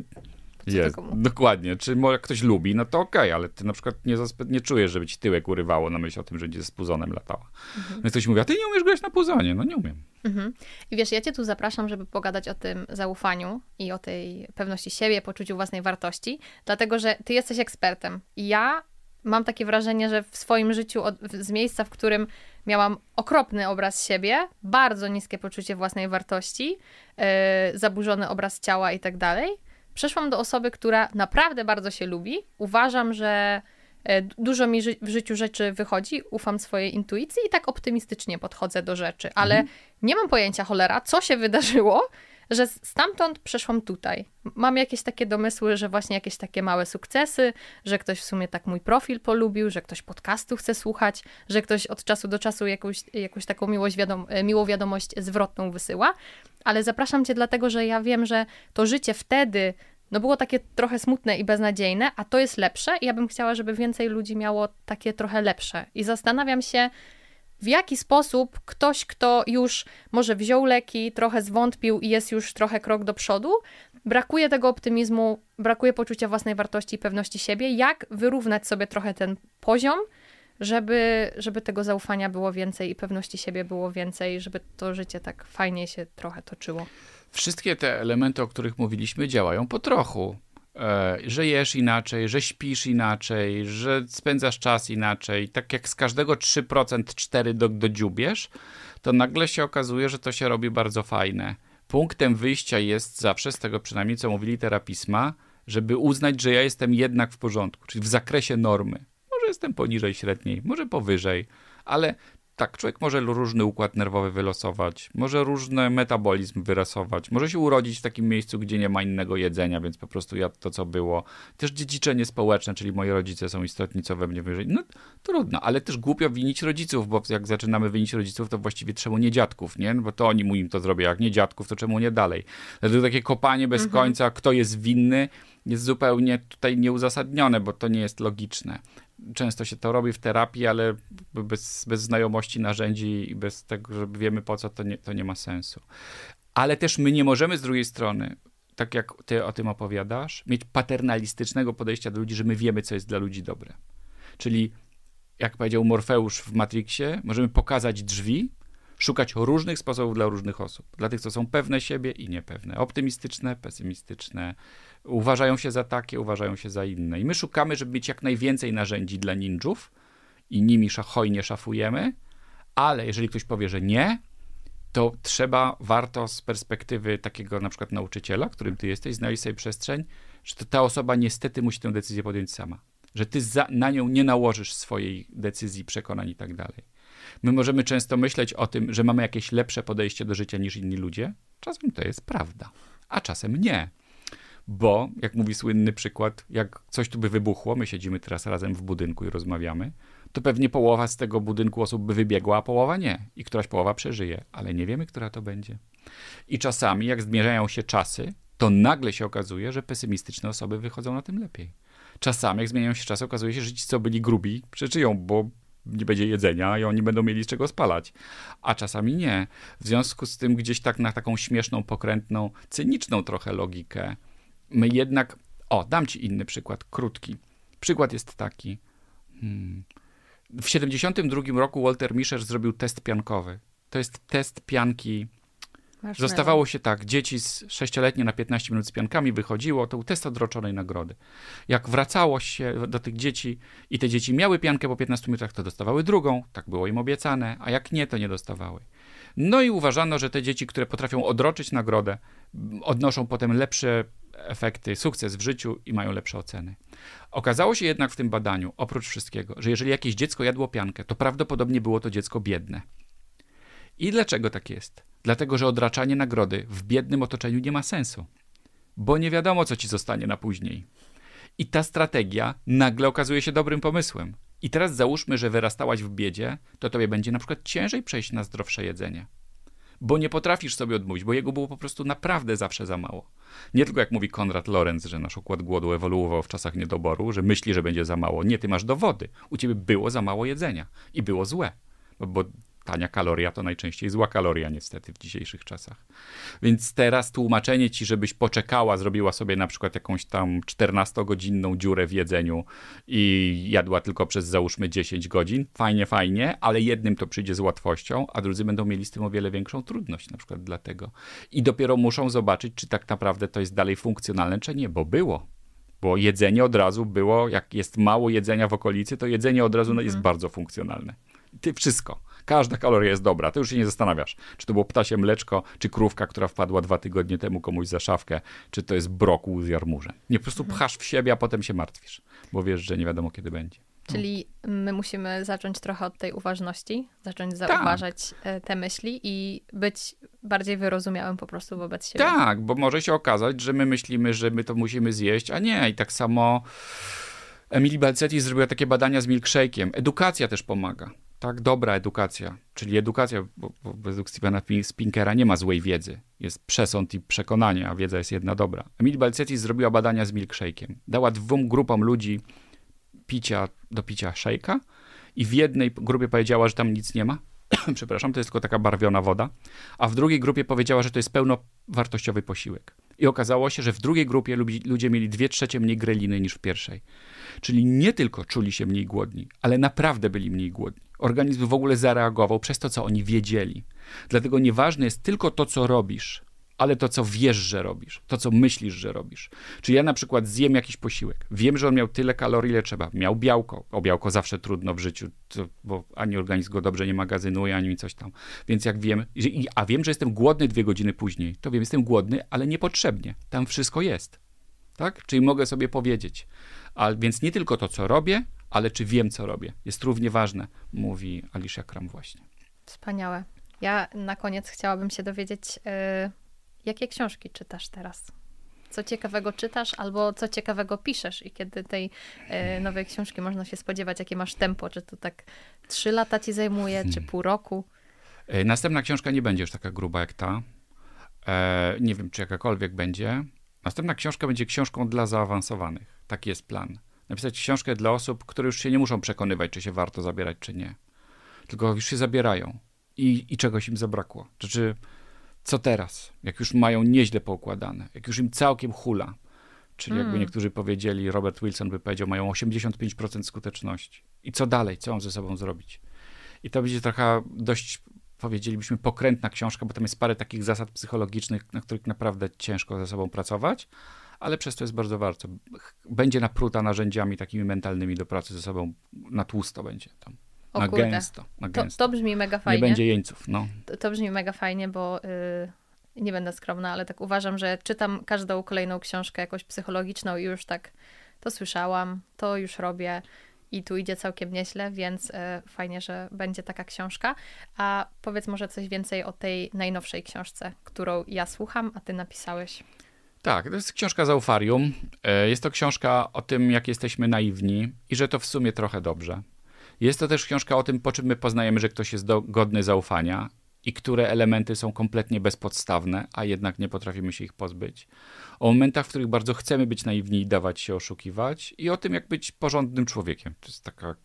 jest, dokładnie. Czy może ktoś lubi, no to okej, okay, ale ty na przykład nie, nie czujesz, żeby ci tyłek urywało na myśl o tym, że będzie z puzonem latała. Mhm. No ktoś mówi, a ty nie umiesz grać na puzonie. No nie umiem. Mhm. I wiesz, ja cię tu zapraszam, żeby pogadać o tym zaufaniu i o tej pewności siebie, poczuciu własnej wartości, dlatego, że ty jesteś ekspertem. I ja mam takie wrażenie, że w swoim życiu od, z miejsca, w którym miałam okropny obraz siebie, bardzo niskie poczucie własnej wartości, yy, zaburzony obraz ciała i tak dalej, przeszłam do osoby, która naprawdę bardzo się lubi. Uważam, że e, dużo mi ży w życiu rzeczy wychodzi, ufam swojej intuicji i tak optymistycznie podchodzę do rzeczy, ale mhm. nie mam pojęcia cholera, co się wydarzyło, że stamtąd przeszłam tutaj. Mam jakieś takie domysły, że właśnie jakieś takie małe sukcesy, że ktoś w sumie tak mój profil polubił, że ktoś podcastu chce słuchać, że ktoś od czasu do czasu jakąś, jakąś taką miłość wiadom, e, miłą wiadomość zwrotną wysyła. Ale zapraszam Cię dlatego, że ja wiem, że to życie wtedy no było takie trochę smutne i beznadziejne, a to jest lepsze i ja bym chciała, żeby więcej ludzi miało takie trochę lepsze. I zastanawiam się, w jaki sposób ktoś, kto już może wziął leki, trochę zwątpił i jest już trochę krok do przodu, brakuje tego optymizmu, brakuje poczucia własnej wartości i pewności siebie, jak wyrównać sobie trochę ten poziom, żeby, żeby tego zaufania było więcej i pewności siebie było więcej, żeby to życie tak fajnie się trochę toczyło. Wszystkie te elementy, o których mówiliśmy, działają po trochu. E, że jesz inaczej, że śpisz inaczej, że spędzasz czas inaczej. Tak jak z każdego 3% 4 do, dziubiesz, to nagle się okazuje, że to się robi bardzo fajne. Punktem wyjścia jest zawsze, z tego przynajmniej co mówili terapisma, żeby uznać, że ja jestem jednak w porządku, czyli w zakresie normy. Może jestem poniżej średniej, może powyżej, ale tak, człowiek może różny układ nerwowy wylosować, może różny metabolizm wyrasować, może się urodzić w takim miejscu, gdzie nie ma innego jedzenia, więc po prostu jadł to, co było. Też dziedziczenie społeczne, czyli moi rodzice są istotni, co we mnie wyżej. No trudno, ale też głupio winić rodziców, bo jak zaczynamy winić rodziców, to właściwie czemu nie dziadków, nie? Bo to oni mu im to zrobią, jak nie dziadków, to czemu nie dalej? Dlatego takie kopanie bez mhm. końca, kto jest winny, jest zupełnie tutaj nieuzasadnione, bo to nie jest logiczne. Często się to robi w terapii, ale bez, bez znajomości narzędzi i bez tego, że wiemy po co, to nie, to nie ma sensu. Ale też my nie możemy z drugiej strony tak jak ty o tym opowiadasz, mieć paternalistycznego podejścia do ludzi, że my wiemy, co jest dla ludzi dobre. Czyli, jak powiedział Morfeusz w Matrixie, możemy pokazać drzwi, szukać różnych sposobów dla różnych osób. Dla tych, co są pewne siebie i niepewne, optymistyczne, pesymistyczne, uważają się za takie, uważają się za inne. I my szukamy, żeby mieć jak najwięcej narzędzi dla ninjów i nimi hojnie szafujemy, ale jeżeli ktoś powie, że nie, to trzeba, warto z perspektywy takiego na przykład nauczyciela, którym ty jesteś, znaleźć sobie przestrzeń, że ta osoba niestety musi tę decyzję podjąć sama. Że ty za, na nią nie nałożysz swojej decyzji, przekonań i tak dalej. My możemy często myśleć o tym, że mamy jakieś lepsze podejście do życia niż inni ludzie. Czasem to jest prawda, a czasem nie. Bo, jak mówi słynny przykład, jak coś tu by wybuchło, my siedzimy teraz razem w budynku i rozmawiamy, to pewnie połowa z tego budynku osób by wybiegła, a połowa nie. I któraś połowa przeżyje, ale nie wiemy, która to będzie. I czasami, jak zmierzają się czasy, to nagle się okazuje, że pesymistyczne osoby wychodzą na tym lepiej. Czasami, jak zmieniają się czasy, okazuje się, że ci, co byli grubi, przeżyją, bo nie będzie jedzenia i oni będą mieli z czego spalać. A czasami nie. W związku z tym gdzieś tak na taką śmieszną, pokrętną, cyniczną trochę logikę, my jednak. O, dam ci inny przykład, krótki. Przykład jest taki. Hmm. W 1972 roku Walter Mischer zrobił test piankowy. To jest test pianki Zostawało się tak, dzieci z 6-letnie na 15 minut z piankami wychodziło, to był test odroczonej nagrody. Jak wracało się do tych dzieci i te dzieci miały piankę po 15 minutach, to dostawały drugą, tak było im obiecane, a jak nie, to nie dostawały. No i uważano, że te dzieci, które potrafią odroczyć nagrodę, odnoszą potem lepsze efekty, sukces w życiu i mają lepsze oceny. Okazało się jednak w tym badaniu, oprócz wszystkiego, że jeżeli jakieś dziecko jadło piankę, to prawdopodobnie było to dziecko biedne. I dlaczego tak jest? Dlatego, że odraczanie nagrody w biednym otoczeniu nie ma sensu, bo nie wiadomo, co ci zostanie na później. I ta strategia nagle okazuje się dobrym pomysłem. I teraz załóżmy, że wyrastałaś w biedzie, to tobie będzie na przykład ciężej przejść na zdrowsze jedzenie. Bo nie potrafisz sobie odmówić, bo jego było po prostu naprawdę zawsze za mało. Nie tylko jak mówi Konrad Lorenz, że nasz układ głodu ewoluował w czasach niedoboru, że myśli, że będzie za mało. Nie, ty masz dowody. U ciebie było za mało jedzenia i było złe, bo tania kaloria to najczęściej zła kaloria, niestety, w dzisiejszych czasach. Więc teraz tłumaczenie ci, żebyś poczekała, zrobiła sobie na przykład jakąś tam 14-godzinną dziurę w jedzeniu i jadła tylko przez załóżmy 10 godzin, fajnie, fajnie, ale jednym to przyjdzie z łatwością, a drudzy będą mieli z tym o wiele większą trudność, na przykład dlatego. I dopiero muszą zobaczyć, czy tak naprawdę to jest dalej funkcjonalne, czy nie, bo było bo jedzenie od razu było, jak jest mało jedzenia w okolicy, to jedzenie od razu no, jest mhm. bardzo funkcjonalne. Ty wszystko. Każda kaloria jest dobra, ty już się nie zastanawiasz, czy to było ptasie mleczko, czy krówka, która wpadła dwa tygodnie temu komuś za szafkę, czy to jest brokuł z jarmużem. Nie, po prostu mhm. pchasz w siebie, a potem się martwisz, bo wiesz, że nie wiadomo kiedy będzie. No. Czyli my musimy zacząć trochę od tej uważności, zacząć tak. zauważać tak. te myśli i być bardziej wyrozumiałym po prostu wobec siebie. Tak, bo może się okazać, że my myślimy, że my to musimy zjeść, a nie. I tak samo Emily Balcetti zrobiła takie badania z milkshake'iem. Edukacja też pomaga tak, dobra edukacja, czyli edukacja, bo, bo według Stephena Spinkera nie ma złej wiedzy. Jest przesąd i przekonanie, a wiedza jest jedna dobra. Emil Balcetti zrobiła badania z milkshake'iem. Dała dwóm grupom ludzi picia, do picia szejka i w jednej grupie powiedziała, że tam nic nie ma. Przepraszam, to jest tylko taka barwiona woda. A w drugiej grupie powiedziała, że to jest pełnowartościowy posiłek. I okazało się, że w drugiej grupie ludzie mieli dwie trzecie mniej greliny niż w pierwszej. Czyli nie tylko czuli się mniej głodni, ale naprawdę byli mniej głodni. Organizm w ogóle zareagował przez to, co oni wiedzieli. Dlatego nieważne jest tylko to, co robisz, ale to, co wiesz, że robisz, to, co myślisz, że robisz. Czy ja na przykład zjem jakiś posiłek, wiem, że on miał tyle kalorii, ile trzeba, miał białko, o białko zawsze trudno w życiu, bo ani organizm go dobrze nie magazynuje, ani coś tam. Więc jak wiem, a wiem, że jestem głodny dwie godziny później, to wiem, jestem głodny, ale niepotrzebnie, tam wszystko jest. Tak? Czyli mogę sobie powiedzieć. A więc nie tylko to, co robię, ale czy wiem, co robię. Jest równie ważne, mówi Alicia Kram właśnie. Wspaniałe. Ja na koniec chciałabym się dowiedzieć... Yy Jakie książki czytasz teraz? Co ciekawego czytasz albo co ciekawego piszesz i kiedy tej e, nowej książki można się spodziewać? Jakie masz tempo? Czy to tak trzy lata ci zajmuje, hmm. czy pół roku? E, następna książka nie będzie już taka gruba jak ta. E, nie wiem, czy jakakolwiek będzie. Następna książka będzie książką dla zaawansowanych. Taki jest plan. Napisać książkę dla osób, które już się nie muszą przekonywać, czy się warto zabierać, czy nie. Tylko już się zabierają i, i czegoś im zabrakło. Czy, znaczy, czy co teraz, jak już mają nieźle poukładane, jak już im całkiem hula. Czyli mm. jakby hmm. niektórzy powiedzieli, Robert Wilson by powiedział, mają 85% skuteczności. I co dalej, co mam ze sobą zrobić? I to będzie trochę dość, powiedzielibyśmy, pokrętna książka, bo tam jest parę takich zasad psychologicznych, na których naprawdę ciężko ze sobą pracować, ale przez to jest bardzo warto. Będzie napruta narzędziami takimi mentalnymi do pracy ze sobą, na tłusto będzie tam. O na kurde. gęsto. Na gęsto. To, brzmi mega fajnie. Nie będzie jeńców, no. To, to brzmi mega fajnie, bo yy, nie będę skromna, ale tak uważam, że czytam każdą kolejną książkę jakąś psychologiczną i już tak to słyszałam, to już robię i tu idzie całkiem nieźle, więc y, fajnie, że będzie taka książka. A powiedz może coś więcej o tej najnowszej książce, którą ja słucham, a ty napisałeś. Tak, to jest książka Zaufarium. Y, jest to książka o tym, jak jesteśmy naiwni i że to w sumie trochę dobrze. Jest to też książka o tym, po czym my poznajemy, że ktoś jest do, godny zaufania i które elementy są kompletnie bezpodstawne, a jednak nie potrafimy się ich pozbyć. O momentach, w których bardzo chcemy być naiwni i dawać się oszukiwać, i o tym, jak być porządnym człowiekiem. To jest taka,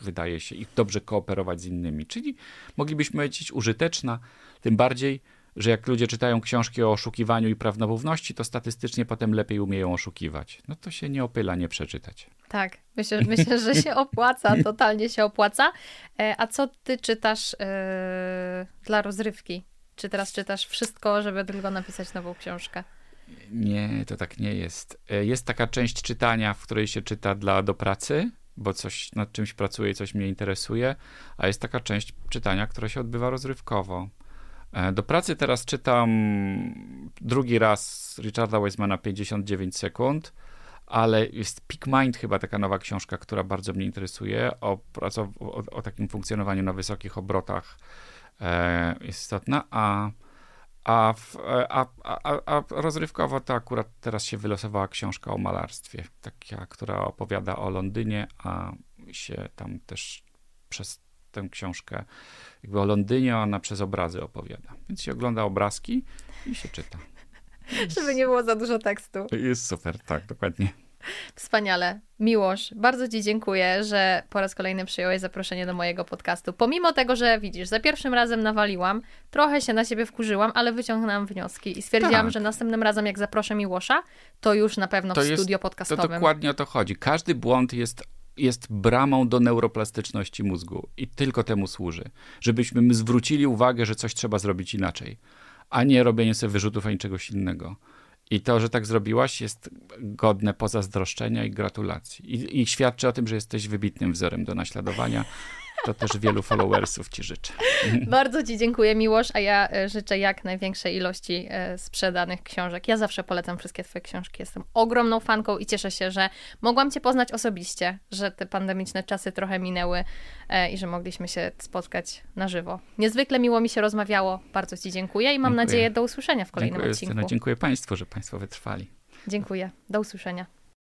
wydaje się, i dobrze kooperować z innymi. Czyli moglibyśmy powiedzieć użyteczna, tym bardziej że jak ludzie czytają książki o oszukiwaniu i prawdomówności, to statystycznie potem lepiej umieją oszukiwać. No to się nie opyla nie przeczytać. Tak, myślę, myślę że się opłaca, totalnie się opłaca. E, a co ty czytasz yy, dla rozrywki? Czy teraz czytasz wszystko, żeby tylko napisać nową książkę? Nie, to tak nie jest. E, jest taka część czytania, w której się czyta dla do pracy, bo coś nad czymś pracuję, coś mnie interesuje, a jest taka część czytania, która się odbywa rozrywkowo. E, do pracy teraz czytam drugi raz Richarda Weismana 59 sekund, ale jest Peak Mind chyba taka nowa książka, która bardzo mnie interesuje o, o, o takim funkcjonowaniu na wysokich obrotach e, jest istotna, a a, w, e, a, a, a, rozrywkowo to akurat teraz się wylosowała książka o malarstwie, taka, która opowiada o Londynie, a się tam też przez tę książkę jakby o Londynie, ona przez obrazy opowiada. Więc się ogląda obrazki i się czyta. Żeby nie było za dużo tekstu. Jest super, tak, dokładnie. Wspaniale. Miłosz, bardzo Ci dziękuję, że po raz kolejny przyjąłeś zaproszenie do mojego podcastu. Pomimo tego, że widzisz, za pierwszym razem nawaliłam, trochę się na siebie wkurzyłam, ale wyciągnęłam wnioski i stwierdziłam, tak. że następnym razem, jak zaproszę Miłosza, to już na pewno to w jest, studio podcastowym. To dokładnie o to chodzi. Każdy błąd jest jest bramą do neuroplastyczności mózgu i tylko temu służy. Żebyśmy zwrócili uwagę, że coś trzeba zrobić inaczej, a nie robienie sobie wyrzutów ani czegoś innego. I to, że tak zrobiłaś, jest godne pozazdroszczenia i gratulacji. I, I świadczy o tym, że jesteś wybitnym wzorem do naśladowania, to też wielu followersów ci życzę. Bardzo ci dziękuję, Miłosz, a ja e, życzę jak największej ilości e, sprzedanych książek. Ja zawsze polecam wszystkie twoje książki. Jestem ogromną fanką i cieszę się, że mogłam cię poznać osobiście, że te pandemiczne czasy trochę minęły e, i że mogliśmy się spotkać na żywo. Niezwykle miło mi się rozmawiało. Bardzo ci dziękuję i mam dziękuję. nadzieję do usłyszenia w kolejnym dziękuję, odcinku. dziękuję Państwu, że Państwo wytrwali. Dziękuję. Do usłyszenia.